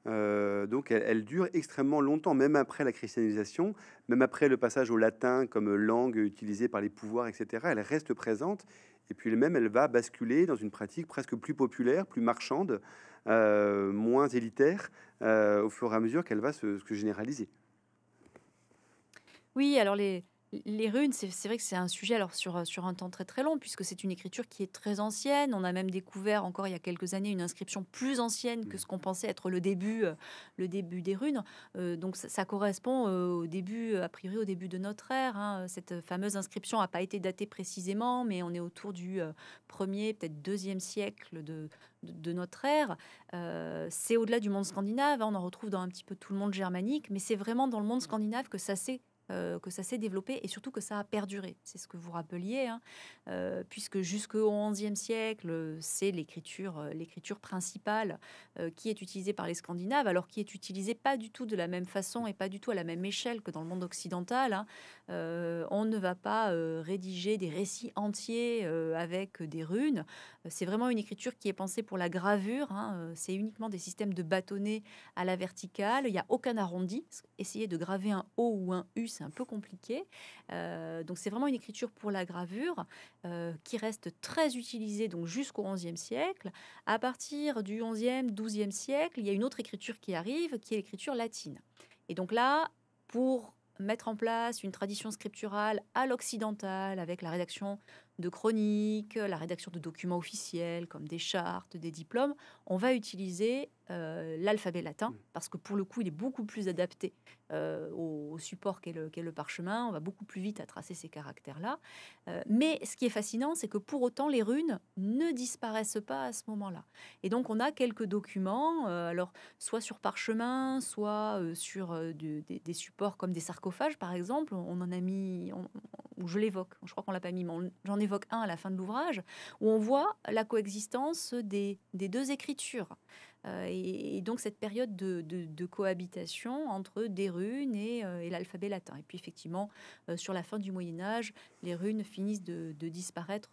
Euh, donc elle, dure extrêmement longtemps, même après la christianisation, même après le passage au latin comme langue utilisée par les pouvoirs, etc. Elle reste présente. Et puis même, elle va basculer dans une pratique presque plus populaire, plus marchande, euh, moins élitaire, euh, au fur et à mesure qu'elle va se généraliser. Oui, alors les, les runes, c'est vrai que c'est un sujet alors sur, sur un temps très très long, puisque c'est une écriture qui est très ancienne. On a même découvert encore il y a quelques années une inscription plus ancienne que mm. ce qu'on pensait être le début, euh, le début des runes. Euh, donc ça, correspond euh, au début, a priori au début de notre ère. Hein. Cette fameuse inscription n'a pas été datée précisément, mais on est autour du premier, peut-être deuxième siècle de, de, notre ère. c'est au-delà du monde scandinave, hein. on en retrouve dans un petit peu tout le monde germanique, mais c'est vraiment dans le monde scandinave que ça s'est euh, que ça s'est développé et surtout que ça a perduré. C'est ce que vous rappeliez, hein. euh, puisque jusqu'au XIe siècle, c'est l'écriture, euh, l'écriture principale qui est utilisée par les Scandinaves, alors qui est utilisée pas du tout de la même façon et pas du tout à la même échelle que dans le monde occidental. Hein. on ne va pas rédiger des récits entiers avec des runes. C'est vraiment une écriture qui est pensée pour la gravure. Hein. C'est uniquement des systèmes de bâtonnets à la verticale. Il n'y a aucun arrondi. Essayez de graver un O ou un U c'est un peu compliqué. Euh, donc c'est vraiment une écriture pour la gravure euh, qui reste très utilisée donc jusqu'au XIe siècle. À partir du XIe, XIIe siècle, il y a une autre écriture qui arrive, qui est l'écriture latine. Et donc là, pour mettre en place une tradition scripturale à l'occidental avec la rédaction de chroniques, la rédaction de documents officiels comme des chartes, des diplômes, on va utiliser euh, l'alphabet latin, mm. parce que pour le coup, il est beaucoup plus adapté euh, au, support qu'est le, parchemin. On va beaucoup plus vite à tracer ces caractères-là. Euh, mais ce qui est fascinant, c'est que pour autant, les runes ne disparaissent pas à ce moment-là. Et donc, on a quelques documents, alors soit sur parchemin, soit sur des, supports comme des sarcophages, par exemple. On en a mis, je l'évoque, je crois qu'on l'a pas mis, mais j'en évoque un à la fin de l'ouvrage, où on voit la coexistence des, des deux écritures. Euh, et, donc cette période de, cohabitation entre des runes et, euh, l'alphabet latin. Et puis effectivement, euh, sur la fin du Moyen Âge, les runes finissent de, disparaître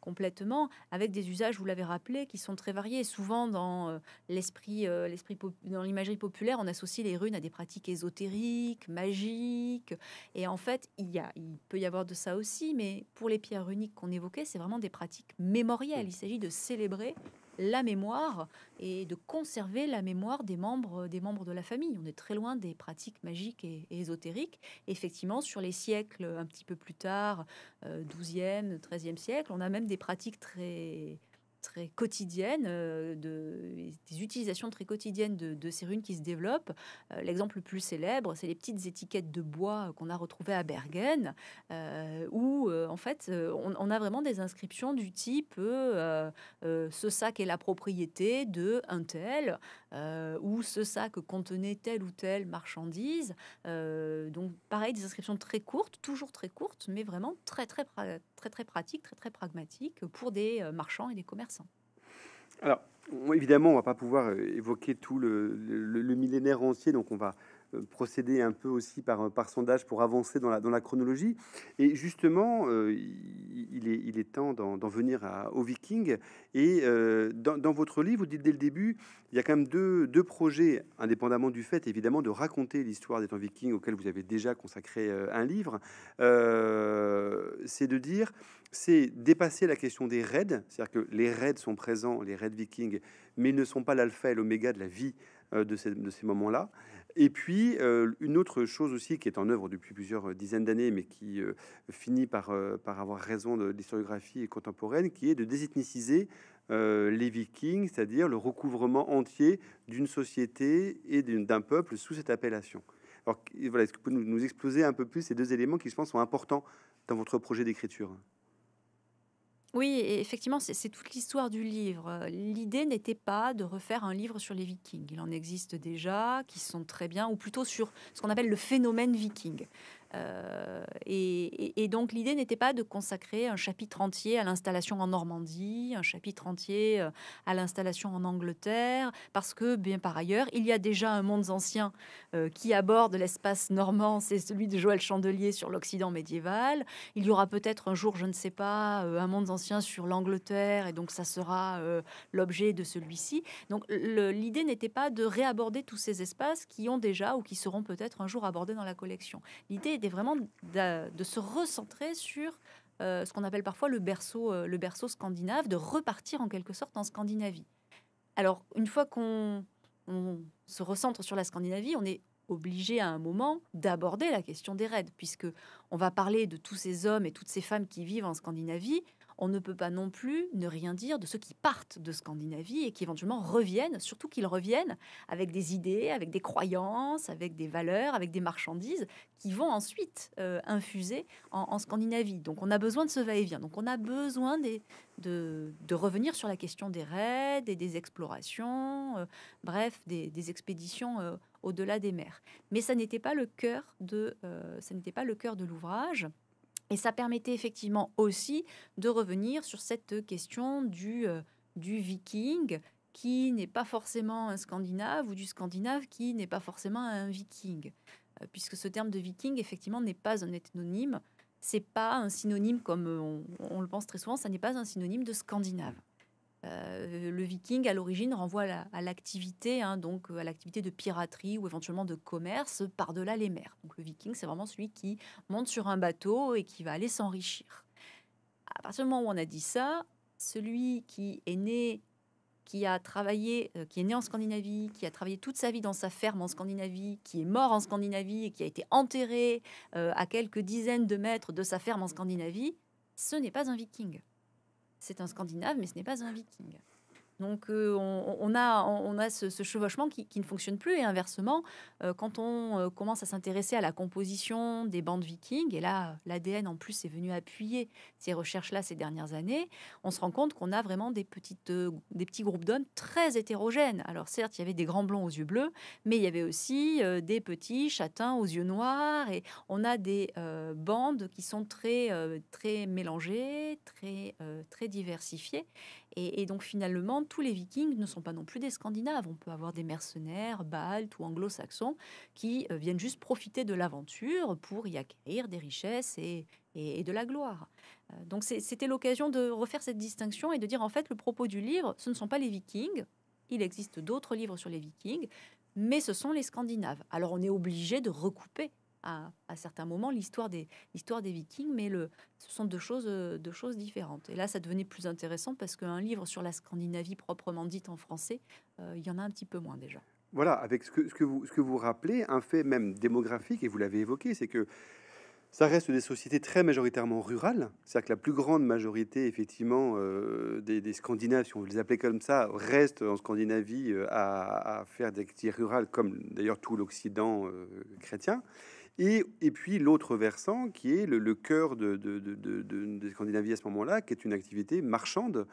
complètement, avec des usages, vous l'avez rappelé, qui sont très variés. Souvent, dans l'esprit, dans l'imagerie populaire, on associe les runes à des pratiques ésotériques, magiques. Et en fait, il, il peut y avoir de ça aussi, mais pour les pierres runiques qu'on évoquait, c'est vraiment des pratiques mémorielles. Il s'agit de célébrer la mémoire et de conserver la mémoire des membres, des membres de la famille. On est très loin des pratiques magiques et, ésotériques. Effectivement, sur les siècles un petit peu plus tard, 12e, euh, 13e siècle, on a même des pratiques très très quotidienne euh, de, des utilisations très quotidiennes de, ces runes qui se développent. Euh, l'exemple le plus célèbre, c'est les petites étiquettes de bois euh, qu'on a retrouvées à Bergen, où en fait on, on, a vraiment des inscriptions du type ce sac est la propriété de un tel, euh, ou ce sac contenait telle ou telle marchandise. Euh, donc pareil, des inscriptions très courtes, toujours très courtes, mais vraiment très très très très, très pratiques, très très pragmatiques pour des euh, marchands et des commerçants. Alors évidemment, on va pas pouvoir euh, évoquer tout le, le millénaire entier, donc on va euh, procéder un peu aussi par, euh, par sondage pour avancer dans la, dans la chronologie. Et justement, euh, il, est, il, est, temps d'en venir à, aux Vikings. Et dans, dans, votre livre, vous dites dès le début, il y a quand même deux, deux projets, indépendamment du fait, évidemment, de raconter l'histoire des temps vikings auquel vous avez déjà consacré un livre. c'est de dire, c'est dépasser la question des raids, c'est-à-dire que les raids sont présents, les raids vikings, mais ils ne sont pas l'alpha et l'oméga de la vie de ces, de ces moments-là. Et puis, euh, une autre chose aussi qui est en œuvre depuis plusieurs euh, dizaines d'années, mais qui euh, finit par, par avoir raison de, l'historiographie contemporaine, qui est de désethniciser les vikings, c'est-à-dire le recouvrement entier d'une société et d'un peuple sous cette appellation. Alors, voilà, est-ce que vous pouvez nous, nous exposer un peu plus ces deux éléments qui, je pense, sont importants dans votre projet d'écriture oui, effectivement, c'est toute l'histoire du livre. Euh, l'idée n'était pas de refaire un livre sur les vikings. Il en existe déjà, qui sont très bien, ou plutôt sur ce qu'on appelle le phénomène viking. Euh, et, donc l'idée n'était pas de consacrer un chapitre entier à l'installation en Normandie, un chapitre entier euh, à l'installation en Angleterre, parce que bien par ailleurs, il y a déjà un monde ancien euh, qui aborde l'espace normand, c'est celui de Joël Chandelier sur l'Occident médiéval. Il y aura peut-être un jour, je ne sais pas, un monde ancien sur l'Angleterre, et donc ça sera l'objet de celui-ci. Donc l'idée n'était pas de réaborder tous ces espaces qui ont déjà ou qui seront peut-être un jour abordés dans la collection. L'idée et vraiment de, se recentrer sur euh, ce qu'on appelle parfois le berceau, euh, le berceau scandinave, de repartir en quelque sorte en Scandinavie. Alors, une fois qu'on se recentre sur la Scandinavie, on est obligé à un moment d'aborder la question des raids, puisque on va parler de tous ces hommes et toutes ces femmes qui vivent en Scandinavie on ne peut pas non plus ne rien dire de ceux qui partent de Scandinavie et qui éventuellement reviennent, surtout qu'ils reviennent avec des idées, avec des croyances, avec des valeurs, avec des marchandises qui vont ensuite euh, infuser en, Scandinavie. Donc on a besoin de ce va-et-vient. Donc on a besoin de, revenir sur la question des raids et des explorations, euh, bref, des, expéditions. Euh, au-delà des mers. Mais ça n'était pas le cœur de, ça n'était pas le cœur de l'ouvrage. Et ça permettait effectivement aussi de revenir sur cette question du, euh, du viking qui n'est pas forcément un Scandinave ou du Scandinave qui n'est pas forcément un viking. Euh, puisque ce terme de viking, effectivement, n'est pas un ethnonyme. C'est pas un synonyme comme euh, on le pense très souvent, ça n'est pas un synonyme de Scandinave. Euh, le viking, à l'origine, renvoie à l'activité, hein, donc euh, à l'activité de piraterie ou éventuellement de commerce par-delà les mers. Donc le viking, c'est vraiment celui qui monte sur un bateau et qui va aller s'enrichir. À partir du moment où on a dit ça, celui qui est né, qui a travaillé, euh, qui est né en Scandinavie, qui a travaillé toute sa vie dans sa ferme en Scandinavie, qui est mort en Scandinavie et qui a été enterré à quelques dizaines de mètres de sa ferme en Scandinavie, ce n'est pas un viking c'est un Scandinave, mais ce n'est pas un Viking. Donc euh, on, a, on a ce, chevauchement qui, ne fonctionne plus et inversement, euh, quand on euh, commence à s'intéresser à la composition des bandes vikings, et là l'ADN en plus est venu appuyer ces recherches-là ces dernières années, on se rend compte qu'on a vraiment des, petites, des petits groupes d'hommes très hétérogènes. Alors certes, il y avait des grands blonds aux yeux bleus, mais il y avait aussi des petits châtains aux yeux noirs et on a des bandes qui sont très, très mélangées, très, très diversifiées. Et, donc finalement, tous les vikings ne sont pas non plus des Scandinaves. On peut avoir des mercenaires baltes ou anglo-saxons qui euh, viennent juste profiter de l'aventure pour y acquérir des richesses et de la gloire. Euh, donc c'était l'occasion de refaire cette distinction et de dire en fait le propos du livre, ce ne sont pas les vikings. Il existe d'autres livres sur les vikings, mais ce sont les Scandinaves. Alors on est obligé de recouper à, certains moments l'histoire des, des Vikings, mais le, ce sont euh, deux choses, différentes. Et là, ça devenait plus intéressant parce qu'un livre sur la Scandinavie proprement dite en français, euh, il y en a un petit peu moins déjà. Voilà, avec ce que, vous, rappelez, un fait même démographique, et vous l'avez évoqué, c'est que ça reste des sociétés très majoritairement rurales. C'est-à-dire que la plus grande majorité, effectivement, euh, des, des, Scandinaves, si on les appeler comme ça, reste en Scandinavie à, à, faire des activités rurales, comme d'ailleurs tout l'Occident chrétien. Et, puis l'autre versant qui est le, cœur de, de, Scandinavie à ce moment-là, qui est une activité marchande.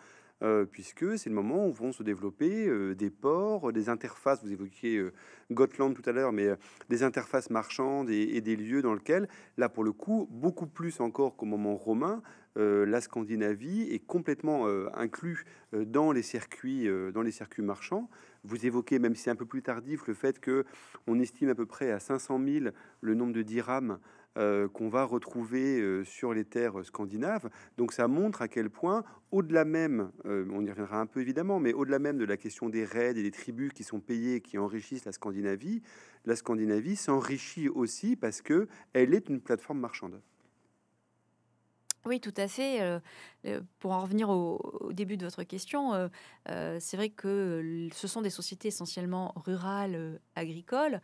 Euh, puisque c'est le moment où vont se développer euh, des ports, euh, des interfaces. Vous évoquiez Gotland tout à l'heure, mais des interfaces marchandes et, des lieux dans lesquels, là pour le coup, beaucoup plus encore qu'au moment romain, la Scandinavie est complètement inclue dans les circuits, dans les circuits marchands. Vous évoquez, même si c'est un peu plus tardif, le fait que on estime à peu près à 500 000 le nombre de dirhams euh, qu'on va retrouver euh, sur les terres scandinaves. Donc ça montre à quel point, au-delà même, euh, on y reviendra un peu évidemment, mais au-delà même de la question des raids et des tribus qui sont payées, qui enrichissent la Scandinavie, la Scandinavie s'enrichit aussi parce que elle est une plateforme marchande. Oui, tout à fait. Euh, euh, pour en revenir au, début de votre question, euh, c'est vrai que ce sont des sociétés essentiellement rurales, agricoles,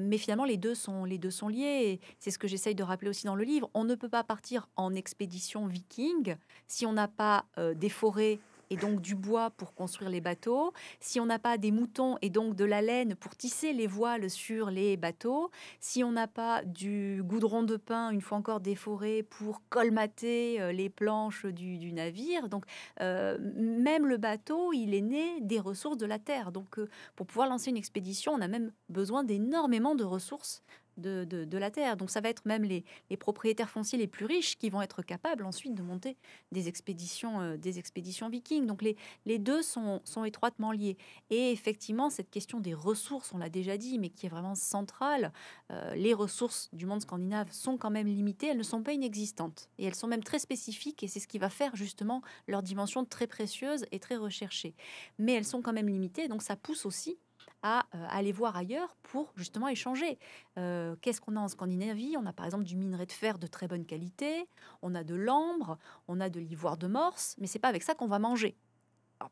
mais finalement les deux sont, les deux sont liés. C'est ce que j'essaye de rappeler aussi dans le livre. On ne peut pas partir en expédition viking si on n'a pas des forêts et donc du bois pour construire les bateaux, si on n'a pas des moutons et donc de la laine pour tisser les voiles sur les bateaux, si on n'a pas du goudron de pin, une fois encore des forêts, pour colmater euh, les planches du, navire. Donc euh, même le bateau, il est né des ressources de la terre. Donc euh, pour pouvoir lancer une expédition, on a même besoin d'énormément de ressources de, la terre. Donc ça va être même les, propriétaires fonciers les plus riches qui vont être capables ensuite de monter des expéditions, euh, des expéditions vikings. Donc les, les deux sont, étroitement liés. Et effectivement, cette question des ressources, on l'a déjà dit, mais qui est vraiment centrale, euh, les ressources du monde scandinave sont quand même limitées, elles ne sont pas inexistantes. Et elles sont même très spécifiques, et c'est ce qui va faire justement leur dimension très précieuse et très recherchée. Mais elles sont quand même limitées, donc ça pousse aussi à euh, aller voir ailleurs pour justement échanger. Euh, qu'est-ce qu'on a en Scandinavie On a par exemple du minerai de fer de très bonne qualité, on a de l'ambre, on a de l'ivoire de morse, mais c'est pas avec ça qu'on va manger.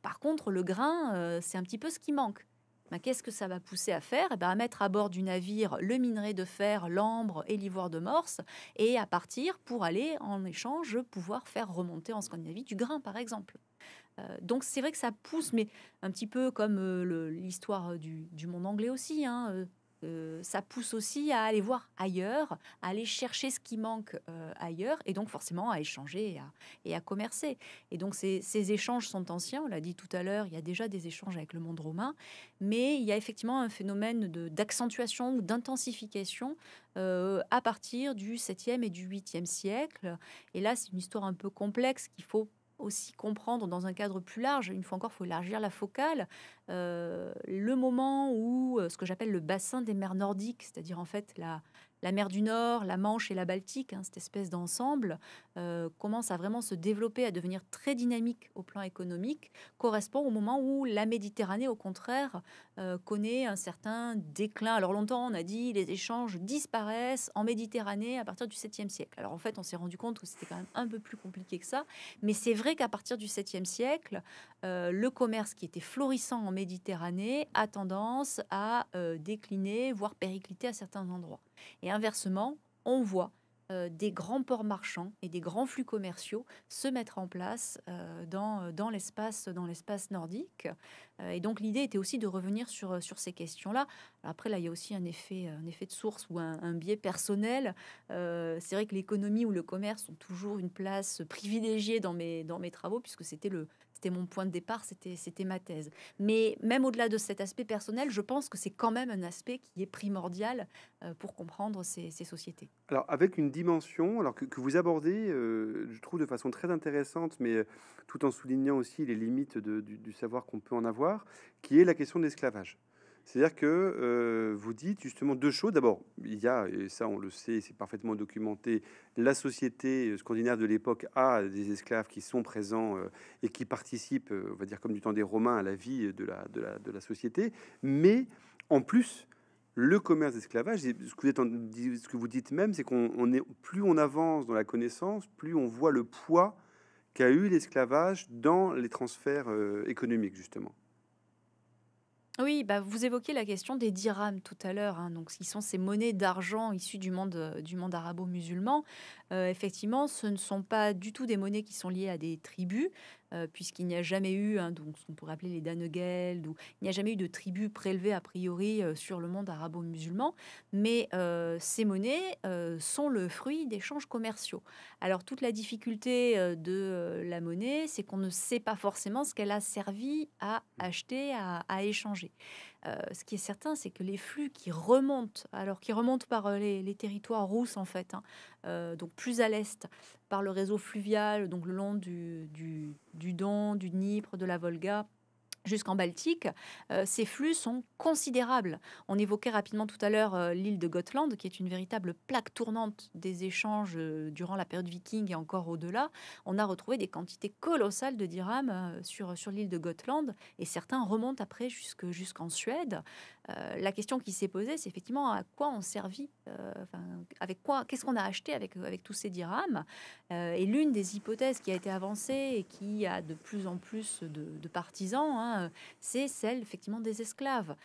par contre, le grain, euh, c'est un petit peu ce qui manque. Mais ben, Qu'est-ce que ça va pousser à faire eh ben, À mettre à bord du navire le minerai de fer, l'ambre et l'ivoire de morse, et à partir pour aller en échange pouvoir faire remonter en Scandinavie du grain, par exemple. Euh, donc c'est vrai que ça pousse, mais un petit peu comme euh, l'histoire du, monde anglais aussi. Hein, euh, ça pousse aussi à aller voir ailleurs, à aller chercher ce qui manque ailleurs, et donc forcément à échanger et à, commercer. Et donc ces, échanges sont anciens, on l'a dit tout à l'heure, il y a déjà des échanges avec le monde romain, mais il y a effectivement un phénomène d'accentuation ou d'intensification à partir du 7e et du 8e siècle. Et là, c'est une histoire un peu complexe qu'il faut aussi comprendre dans un cadre plus large, une fois encore, il faut élargir la focale, euh, le moment où euh, ce que j'appelle le bassin des mers nordiques, c'est-à-dire en fait la, la mer du Nord, la Manche et la Baltique, hein, cette espèce d'ensemble, euh, commence à vraiment se développer, à devenir très dynamique au plan économique, correspond au moment où la Méditerranée, au contraire, euh, connaît un certain déclin. Alors longtemps, on a dit les échanges disparaissent en Méditerranée à partir du 7e siècle. Alors en fait, on s'est rendu compte que c'était quand même un peu plus compliqué que ça. Mais c'est vrai qu'à partir du 7e siècle, euh, le commerce qui était florissant en Méditerranée a tendance à euh, décliner, voire péricliter à certains endroits. Et inversement, on voit euh, des grands ports marchands et des grands flux commerciaux se mettre en place euh, dans, euh, dans l'espace nordique. et donc l'idée était aussi de revenir sur, sur ces questions-là. Après, là, il y a aussi un effet, un effet de source ou un, un biais personnel. C'est vrai que l'économie ou le commerce ont toujours une place privilégiée dans mes, dans mes travaux, puisque c'était le, c'était mon point de départ, c'était ma thèse. Mais même au-delà de cet aspect personnel, je pense que c'est quand même un aspect qui est primordial euh, pour comprendre ces, sociétés. Alors, avec une dimension alors que, vous abordez, euh, je trouve de façon très intéressante, mais euh, tout en soulignant aussi les limites du, savoir qu'on peut en avoir, qui est la question de l'esclavage. C'est-à-dire que euh, vous dites justement deux choses. D'abord, il y a, et ça on le sait, c'est parfaitement documenté, la société euh, scandinave de l'époque a des esclaves qui sont présents euh, et qui participent, on va dire comme du temps des Romains, à la vie de la, société. Mais en plus, le commerce d'esclavage, ce, ce, que vous dites même, c'est qu'on est plus on avance dans la connaissance, plus on voit le poids qu'a eu l'esclavage dans les transferts économiques, justement. Oui, bah, vous évoquez la question des dirhams tout à l'heure, hein, donc qui sont ces monnaies d'argent issues du monde euh, arabo-musulman. Euh, effectivement, ce ne sont pas du tout des monnaies qui sont liées à des tribus, euh, puisqu'il n'y a jamais eu, hein, donc, ce qu'on pourrait appeler les Danegeld, il n'y a jamais eu de tribus prélevées a priori euh, sur le monde arabo-musulman, mais euh, ces monnaies sont le fruit d'échanges commerciaux. Alors toute la difficulté de la monnaie, c'est qu'on ne sait pas forcément ce qu'elle a servi à acheter, à échanger. Euh, ce qui est certain, c'est que les flux qui remontent, alors qui remontent par euh, les, territoires rousses, en fait, hein, euh, donc plus à l'est, par le réseau fluvial, donc le long du, du Don, du Dniepr, de la Volga, jusqu'en Baltique, euh, ces flux sont considérables. On évoquait rapidement tout à l'heure euh, l'île de Gotland, qui est une véritable plaque tournante des échanges euh, durant la période viking et encore au-delà. On a retrouvé des quantités colossales de dirhams sur, sur l'île de Gotland, et certains remontent après jusque, jusqu'en Suède. Euh, la question qui s'est posée, c'est effectivement à quoi on servit, euh, avec quoi, qu'est-ce qu'on a acheté avec, avec tous ces dirhams. Euh, et l'une des hypothèses qui a été avancée et qui a de plus en plus de, partisans, hein, c'est celle effectivement des esclaves.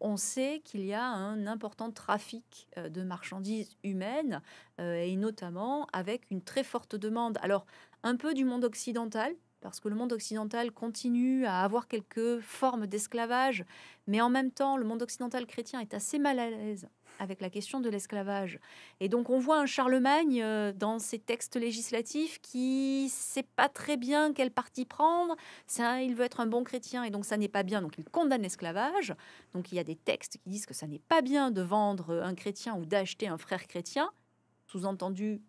on sait qu'il y a un important trafic de marchandises humaines et notamment avec une très forte demande. Alors, un peu du monde occidental, parce que le monde occidental continue à avoir quelques formes d'esclavage, mais en même temps, le monde occidental chrétien est assez mal à l'aise avec la question de l'esclavage. Et donc on voit un Charlemagne euh, dans ses textes législatifs qui sait pas très bien quel parti prendre. Ça, il veut être un bon chrétien et donc ça n'est pas bien. Donc il condamne l'esclavage. Donc il y a des textes qui disent que ça n'est pas bien de vendre un chrétien ou d'acheter un frère chrétien. Sous-entendu,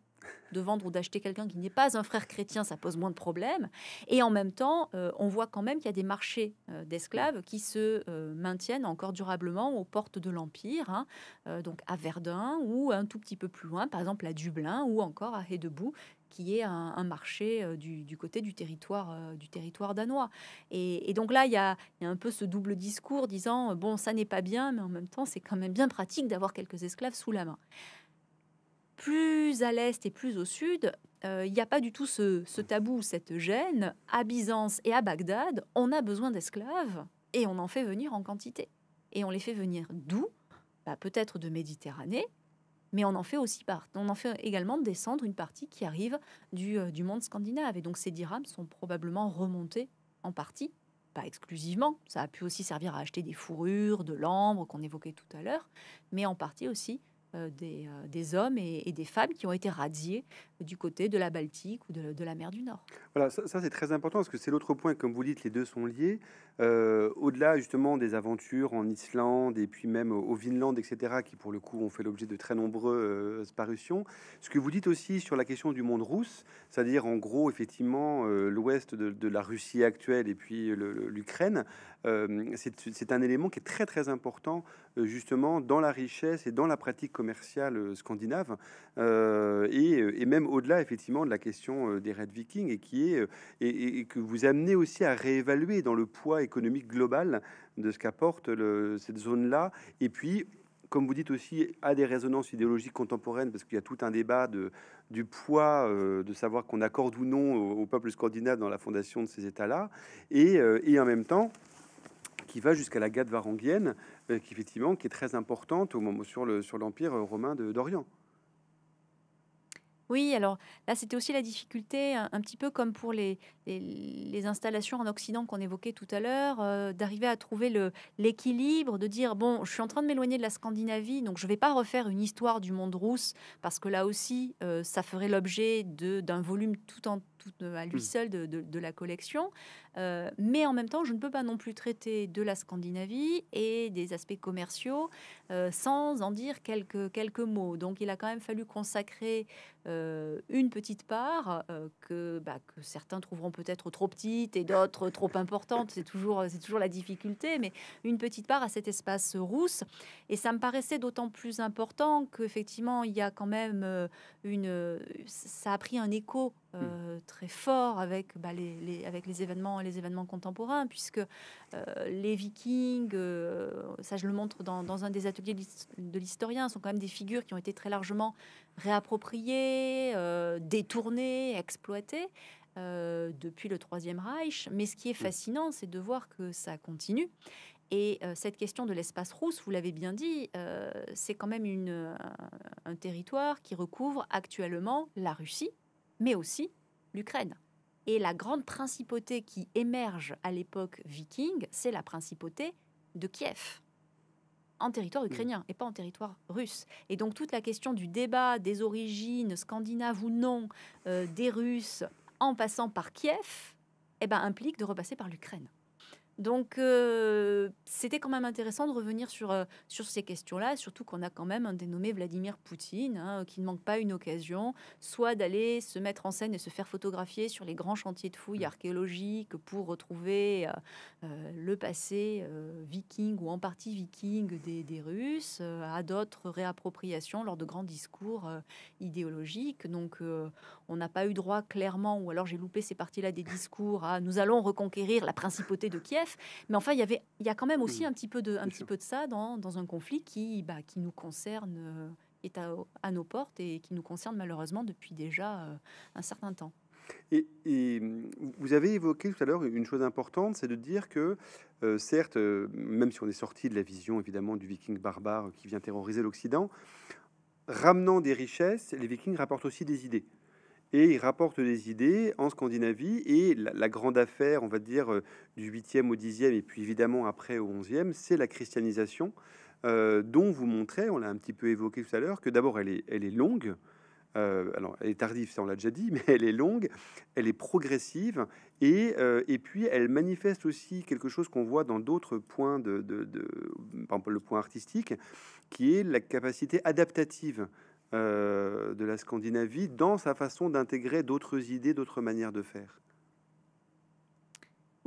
de vendre ou d'acheter quelqu'un qui n'est pas un frère chrétien, ça pose moins de problèmes. Et en même temps, euh, on voit quand même qu'il y a des marchés euh, d'esclaves qui se euh, maintiennent encore durablement aux portes de l'Empire, hein, donc à Verdun ou un tout petit peu plus loin, par exemple à Dublin ou encore à Hedebout, qui est un, marché du, côté du territoire, du territoire danois. Et, donc là, il y, a, un peu ce double discours disant, bon, ça n'est pas bien, mais en même temps, c'est quand même bien pratique d'avoir quelques esclaves sous la main plus à l'est et plus au sud, il euh, n'y a pas du tout ce, tabou, cette gêne. À Byzance et à Bagdad, on a besoin d'esclaves et on en fait venir en quantité. Et on les fait venir d'où bah, Peut-être de Méditerranée, mais on en fait aussi part. On en fait également descendre une partie qui arrive du, euh, du monde scandinave. Et donc ces dirhams sont probablement remontés en partie, pas exclusivement. Ça a pu aussi servir à acheter des fourrures, de l'ambre qu'on évoquait tout à l'heure, mais en partie aussi euh, euh, des, hommes et, des femmes qui ont été radiés du côté de la Baltique ou de, la mer du Nord. Voilà, ça c'est très important parce que c'est l'autre point, comme vous dites, les deux sont liés. Euh, au-delà justement des aventures en Islande et puis même au Vinland, etc., qui pour le coup ont fait l'objet de très nombreuses euh, parutions, ce que vous dites aussi sur la question du monde russe, c'est-à-dire en gros effectivement euh, l'ouest de, la Russie actuelle et puis l'Ukraine, c'est un élément qui est très très important justement dans la richesse et dans la pratique commerciale scandinave et, même au-delà effectivement de la question des Red Vikings et qui est et, et, que vous amenez aussi à réévaluer dans le poids économique global de ce qu'apporte cette zone-là. Et puis, comme vous dites aussi, à des résonances idéologiques contemporaines, parce qu'il y a tout un débat de, du poids, euh, de savoir qu'on accorde ou non au, peuple scandinave dans la fondation de ces États-là, et, euh, en même temps, qui va jusqu'à la gade varangienne, euh, qui effectivement qui est très importante au moment sur l'empire le, sur romain d'Orient. Oui, alors là, c'était aussi la difficulté, un, petit peu comme pour les, les, installations en Occident qu'on évoquait tout à l'heure, euh, d'arriver à trouver l'équilibre, de dire, bon, je suis en train de m'éloigner de la Scandinavie, donc je ne vais pas refaire une histoire du monde rousse, parce que là aussi, euh, ça ferait l'objet d'un volume tout entier euh, à lui hmm. seul de, la collection. Euh, mais en même temps, je ne peux pas non plus traiter de la Scandinavie et des aspects commerciaux euh, sans en dire quelques, quelques mots. Donc il a quand même fallu consacrer une petite part que, bah, que certains trouveront peut-être trop petite et d'autres trop importante. C'est toujours, c'est toujours la difficulté, mais une petite part à cet espace rousse. Et ça me paraissait d'autant plus important qu'effectivement, il y a quand même une... Ça a pris un écho euh, hmm. très fort avec, bah, les, avec les événements les événements contemporains, puisque euh, les Vikings, euh, ça je le montre dans, un des ateliers de l'historien, sont quand même des figures qui ont été très largement réappropriées, détournées, exploitées. depuis le Troisième Reich, mais ce qui est hmm. fascinant, c'est de voir que ça continue et cette question de l'espace russe, vous l'avez bien dit, c'est quand même une, un, territoire qui recouvre actuellement la Russie, mais aussi l'Ukraine. Et la grande principauté qui émerge à l'époque viking, c'est la principauté de Kiev, en territoire mm. ukrainien et pas en territoire russe. Et donc toute la question du débat des origines scandinaves ou non euh, des Russes, en passant par Kiev, eh ben, implique de repasser par l'Ukraine. Donc, euh, c'était quand même intéressant de revenir sur, euh, sur ces questions-là, surtout qu'on a quand même un dénommé Vladimir Poutine, hein, qui ne manque pas une occasion, soit d'aller se mettre en scène et se faire photographier sur les grands chantiers de fouilles mm. archéologiques pour retrouver euh, le passé viking ou en partie viking des, des Russes, à d'autres réappropriations lors de grands discours idéologiques. Donc, on n'a pas eu droit clairement, ou alors j'ai loupé ces parties-là des discours, à nous allons reconquérir la principauté de Kiev. Mais enfin, il y avait, il y a quand même aussi hmm. un petit peu de, un petit peu de ça dans, un conflit qui, bah, qui nous concerne, euh, est à, nos portes et qui nous concerne malheureusement depuis déjà euh, un certain temps. Et, mmh, vous avez évoqué tout à l'heure une chose importante, c'est de dire que, euh, certes, même si on est sorti de la vision évidemment du viking barbare qui vient terroriser l'Occident, ramenant des richesses, les vikings rapportent aussi des idées et il rapporte des idées en Scandinavie. Et la, grande affaire, on va dire, euh, du 8e au 10e, et puis évidemment après au 11e, c'est la christianisation, euh, dont vous montrez, on l'a un petit peu évoqué tout à l'heure, que d'abord elle est, elle est longue. Euh, alors, elle est tardive, ça on l'a déjà dit, mais elle est longue, elle est progressive, et, et puis elle manifeste aussi quelque chose qu'on voit dans d'autres points, de, de, de, par exemple le point artistique, qui est la capacité adaptative euh, de la Scandinavie dans sa façon d'intégrer d'autres idées, d'autres manières de faire.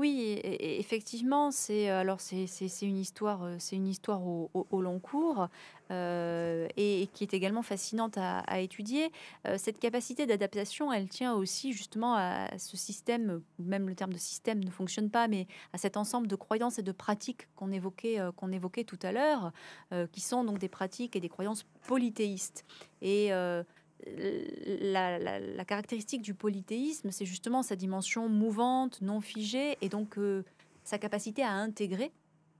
Oui, effectivement, c'est euh, alors c'est une histoire, euh, c'est une histoire au, long cours euh, et, qui est également fascinante à, étudier. cette capacité d'adaptation, elle tient aussi justement à ce système, même le terme de système ne fonctionne pas, mais à cet ensemble de croyances et de pratiques qu'on évoquait, qu'on évoquait tout à l'heure, qui sont donc des pratiques et des croyances polythéistes et la, caractéristique du polythéisme, c'est justement sa dimension mouvante, non figée, et donc euh, sa capacité à intégrer,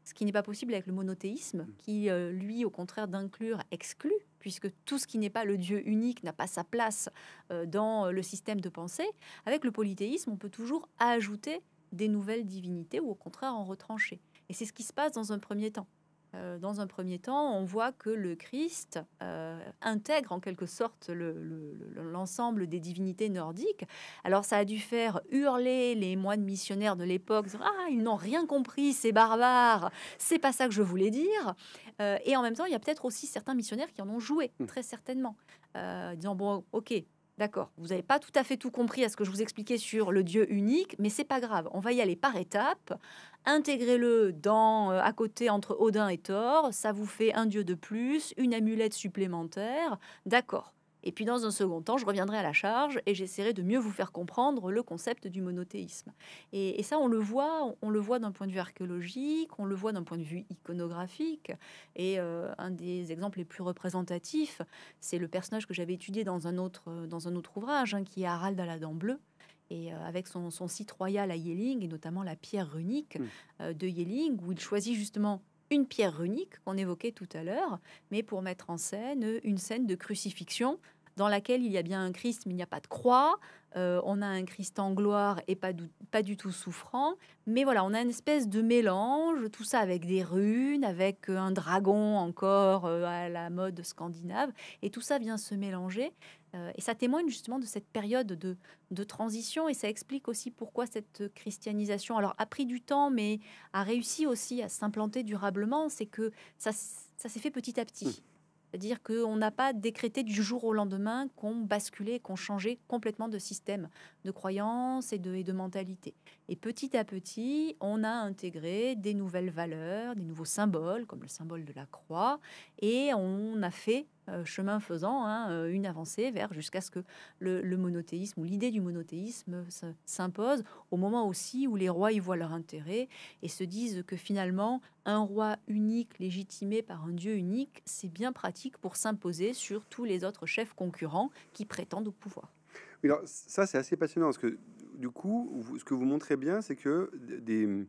ce qui n'est pas possible avec le monothéisme, mm. qui, euh, lui, au contraire d'inclure, exclut, puisque tout ce qui n'est pas le Dieu unique n'a pas sa place euh, dans le système de pensée. Avec le polythéisme, on peut toujours ajouter des nouvelles divinités ou au contraire en retrancher. Et c'est ce qui se passe dans un premier temps. Euh, dans un premier temps, on voit que le Christ euh, intègre en quelque sorte l'ensemble des divinités nordiques. Alors ça a dû faire hurler les moines missionnaires de l'époque. Ah, ils n'ont rien compris, ces barbares. C'est pas ça que je voulais dire. Euh, et en même temps, il y a peut-être aussi certains missionnaires qui en ont joué, mmh. très certainement, disant bon, ok, D'accord, vous n'avez pas tout à fait tout compris à ce que je vous expliquais sur le Dieu unique, mais c'est pas grave. On va y aller par étapes. Intégrez-le dans euh, à côté entre Odin et Thor. Ça vous fait un dieu de plus, une amulette supplémentaire. D'accord. Et puis dans un second temps, je reviendrai à la charge et j'essaierai de mieux vous faire comprendre le concept du monothéisme. Et, ça, on le voit, on, le voit d'un point de vue archéologique, on le voit d'un point de vue iconographique. Et euh, un des exemples les plus représentatifs, c'est le personnage que j'avais étudié dans un autre, dans un autre ouvrage, hein, qui est Harald à la dent bleue, et euh, avec son, site royal à Yelling, et notamment la pierre runique mmh. euh, de Yelling, où il choisit justement une pierre runique qu'on évoquait tout à l'heure, mais pour mettre en scène une scène de crucifixion dans laquelle il y a bien un Christ, mais il n'y a pas de croix. Euh, on a un Christ en gloire et pas du, tout souffrant. Mais voilà, on a une espèce de mélange, tout ça avec des runes, avec euh, un dragon encore euh, à la mode scandinave. Et tout ça vient se mélanger. et ça témoigne justement de cette période de, transition. Et ça explique aussi pourquoi cette christianisation, alors a pris du temps, mais a réussi aussi à s'implanter durablement. C'est que ça s'est fait petit à petit. Mmh. C'est-à-dire qu'on n'a pas décrété du jour au lendemain qu'on basculait, qu'on changeait complètement de système de croyance et de, et de mentalité. Et petit à petit, on a intégré des nouvelles valeurs, des nouveaux symboles, comme le symbole de la croix, et on a fait euh, chemin faisant, hein, euh, une avancée vers jusqu'à ce que le, monothéisme ou l'idée du monothéisme s'impose au moment aussi où les rois y voient leur intérêt et se disent que finalement un roi unique légitimé par un dieu unique, c'est bien pratique pour s'imposer sur tous les autres chefs concurrents qui prétendent au pouvoir. ça c'est assez passionnant parce que du coup, ce que vous montrez bien, c'est que des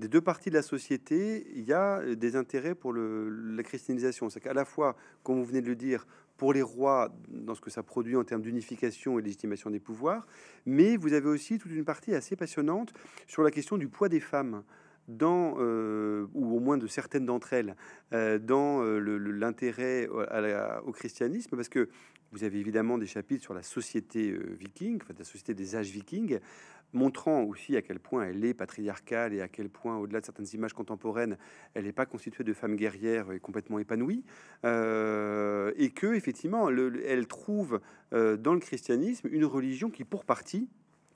des deux parties de la société, il y a euh, des intérêts pour la christianisation. C'est qu'à la fois, comme vous venez de le dire, pour les rois, dans ce que ça produit en termes d'unification et d'estimation des pouvoirs, mais vous avez aussi toute une partie assez passionnante sur la question du poids des femmes dans, euh, ou au moins de certaines d'entre elles, euh, dans euh, l'intérêt au, christianisme, parce que vous avez évidemment des chapitres sur la société viking, enfin, la société des âges vikings, montrant aussi à quel point elle est patriarcale et à quel point, au-delà de certaines images contemporaines, elle n'est pas constituée de femmes guerrières et complètement épanouies, et que effectivement, elle trouve dans le christianisme une religion qui, pour partie,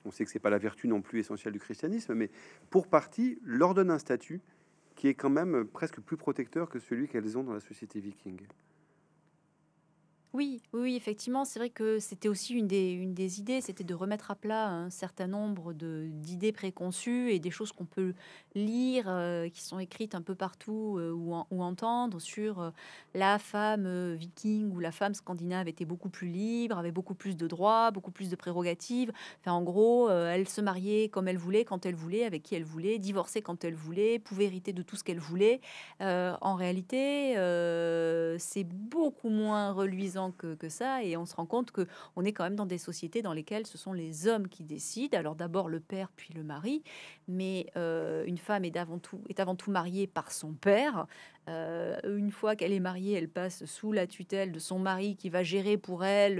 on sait que c'est pas la vertu non plus essentielle du christianisme, mais pour partie, leur donne un statut qui est quand même presque plus protecteur que celui qu'elles ont dans la société viking. Oui, oui, effectivement, c'est vrai que c'était aussi une des, une des idées, c'était de remettre à plat un certain nombre d'idées préconçues et des choses qu'on peut lire, euh, qui sont écrites un peu partout euh, ou, ou, entendre sur euh, la femme viking ou la femme scandinave était beaucoup plus libre, avait beaucoup plus de droits, beaucoup plus de prérogatives. en gros, elle se mariait comme elle voulait, quand elle voulait, avec qui elle voulait, divorçait quand elle voulait, pouvait hériter de tout ce qu'elle voulait. en réalité, c'est beaucoup moins reluisant que, ça. Et on se rend compte que on est quand même dans des sociétés dans lesquelles ce sont les hommes qui décident. Alors d'abord le père, puis le mari. Mais euh, une femme est avant tout, est avant tout mariée par son père. Euh, une fois qu'elle est mariée, elle passe sous la tutelle de son mari qui va gérer pour elle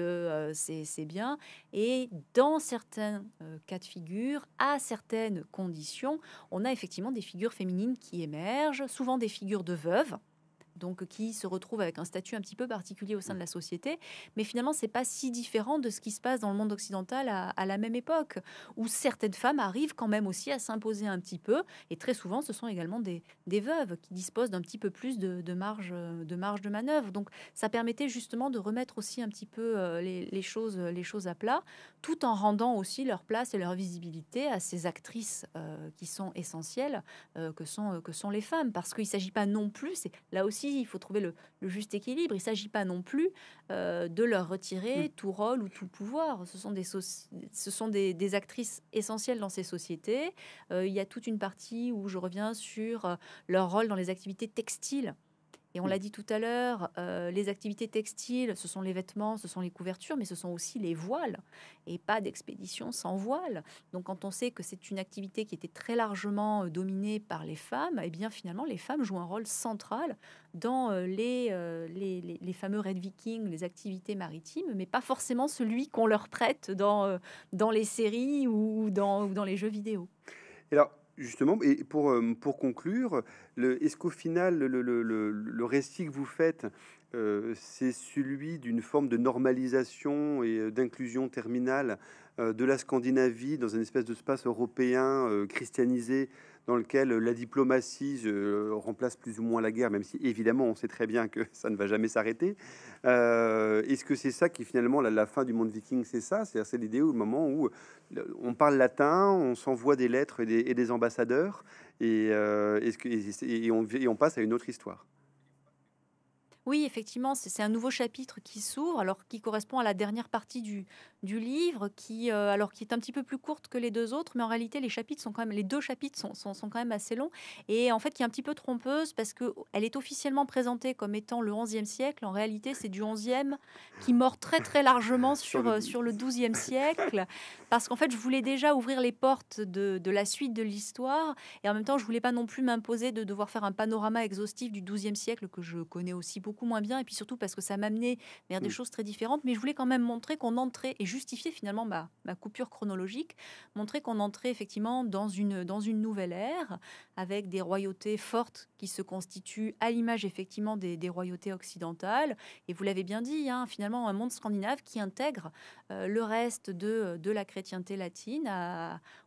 ses, euh, ses, biens. Et dans certains cas de figure, à certaines conditions, on a effectivement des figures féminines qui émergent, souvent des figures de veuves donc qui se retrouve avec un statut un petit peu particulier au sein de la société. Mais finalement, c'est pas si différent de ce qui se passe dans le monde occidental à, la même époque, où certaines femmes arrivent quand même aussi à s'imposer un petit peu. Et très souvent, ce sont également des, veuves qui disposent d'un petit peu plus de, marge, de marge de manœuvre. Donc, ça permettait justement de remettre aussi un petit peu euh, les, choses, les choses à plat, tout en rendant aussi leur place et leur visibilité à ces actrices euh, qui sont essentielles, euh, que, sont, que sont les femmes. Parce qu'il ne s'agit pas non plus, là aussi il faut trouver le, juste équilibre. Il ne s'agit pas non plus euh, de leur retirer mm. tout rôle ou tout pouvoir. Ce sont des, actrices essentielles dans ces sociétés. Euh, il y a toute une partie où je reviens sur euh, leur rôle dans les activités textiles et on mm. l'a dit tout à l'heure, euh, les activités textiles, ce sont les vêtements, ce sont les couvertures, mais ce sont aussi les voiles. Et pas d'expédition sans voile. Donc quand on sait que c'est une activité qui était très largement euh, dominée par les femmes, et eh bien finalement les femmes jouent un rôle central dans euh, les, les, fameux Red Vikings, les activités maritimes, mais pas forcément celui qu'on leur prête dans, dans les séries ou dans, dans les jeux vidéo. Et alors, Justement, et pour, euh, conclure, est-ce qu'au final, le, récit que vous faites, euh, c'est celui d'une forme de normalisation et euh, d'inclusion terminale de la Scandinavie dans un espèce espace européen christianisé dans lequel euh, la diplomatie euh, remplace plus ou moins la guerre, même si évidemment on sait très bien que ça ne va jamais s'arrêter. Euh, est-ce que c'est ça qui finalement la, fin du monde viking C'est ça, c'est-à-dire c'est l'idée au moment où on parle latin, on s'envoie des lettres et des, ambassadeurs, et, on, et on passe à une autre histoire. Oui, effectivement, c'est un nouveau chapitre qui s'ouvre, alors qui correspond à la dernière partie du, du livre, qui, euh, alors qui est un petit peu plus courte que les deux autres, mais en réalité, les chapitres sont quand même, les deux chapitres sont, sont, quand même assez longs, et en fait, qui est un petit peu trompeuse parce que elle est officiellement présentée comme étant le 11e siècle. En réalité, c'est du 11e qui mord très très largement sur, sur le 12e euh, siècle, parce qu'en fait, je voulais déjà ouvrir les portes de, de la suite de l'histoire, et en même temps, je voulais pas non plus m'imposer de devoir faire un panorama exhaustif du 12e siècle que je connais aussi beaucoup moins bien, et puis surtout parce que ça m'amenait vers des mm. choses très différentes. Mais je voulais quand même montrer qu'on entrait et justifier finalement ma, ma coupure chronologique, montrer qu'on entrait effectivement dans une, dans une nouvelle ère avec des royautés fortes qui se constituent à l'image effectivement des, des, royautés occidentales. Et vous l'avez bien dit, hein, finalement, un monde scandinave qui intègre euh, le reste de, de la chrétienté latine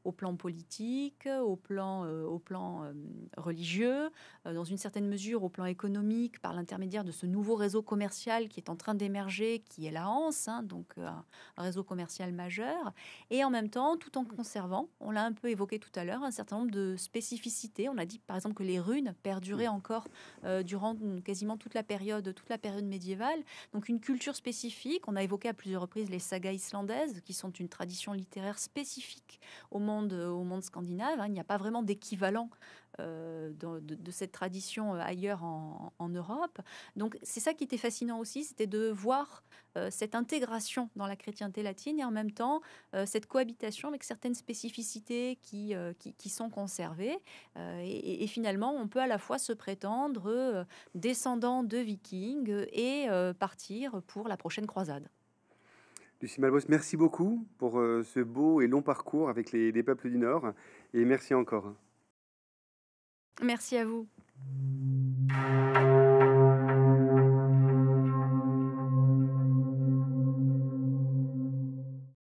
au plan politique, au plan, euh, au plan euh, religieux, dans une certaine mesure au plan économique par l'intermédiaire de ce nouveau réseau commercial qui est en train d'émerger, qui est la Hanse, hein, donc euh, un, réseau commercial majeur, et en même temps, tout en conservant, on l'a un peu évoqué tout à l'heure, un certain nombre de spécificités. On a dit par exemple que les runes perduraient encore euh, durant quasiment toute la période, toute la période médiévale. Donc une culture spécifique. On a évoqué à plusieurs reprises les sagas islandaises, qui sont une tradition littéraire spécifique au monde, au monde scandinave. Hein. Il n'y a pas vraiment d'équivalent euh, de, cette tradition euh, ailleurs en, Europe. Donc c'est ça qui était fascinant aussi, c'était de voir euh, cette intégration dans la chrétienté latine et en même temps cette cohabitation avec certaines spécificités qui, sont conservées. Et, finalement, on peut à la fois se prétendre descendant de vikings et partir pour la prochaine croisade. Lucie Malbos, merci beaucoup pour ce beau et long parcours avec les peuples du Nord et merci encore. Merci à vous.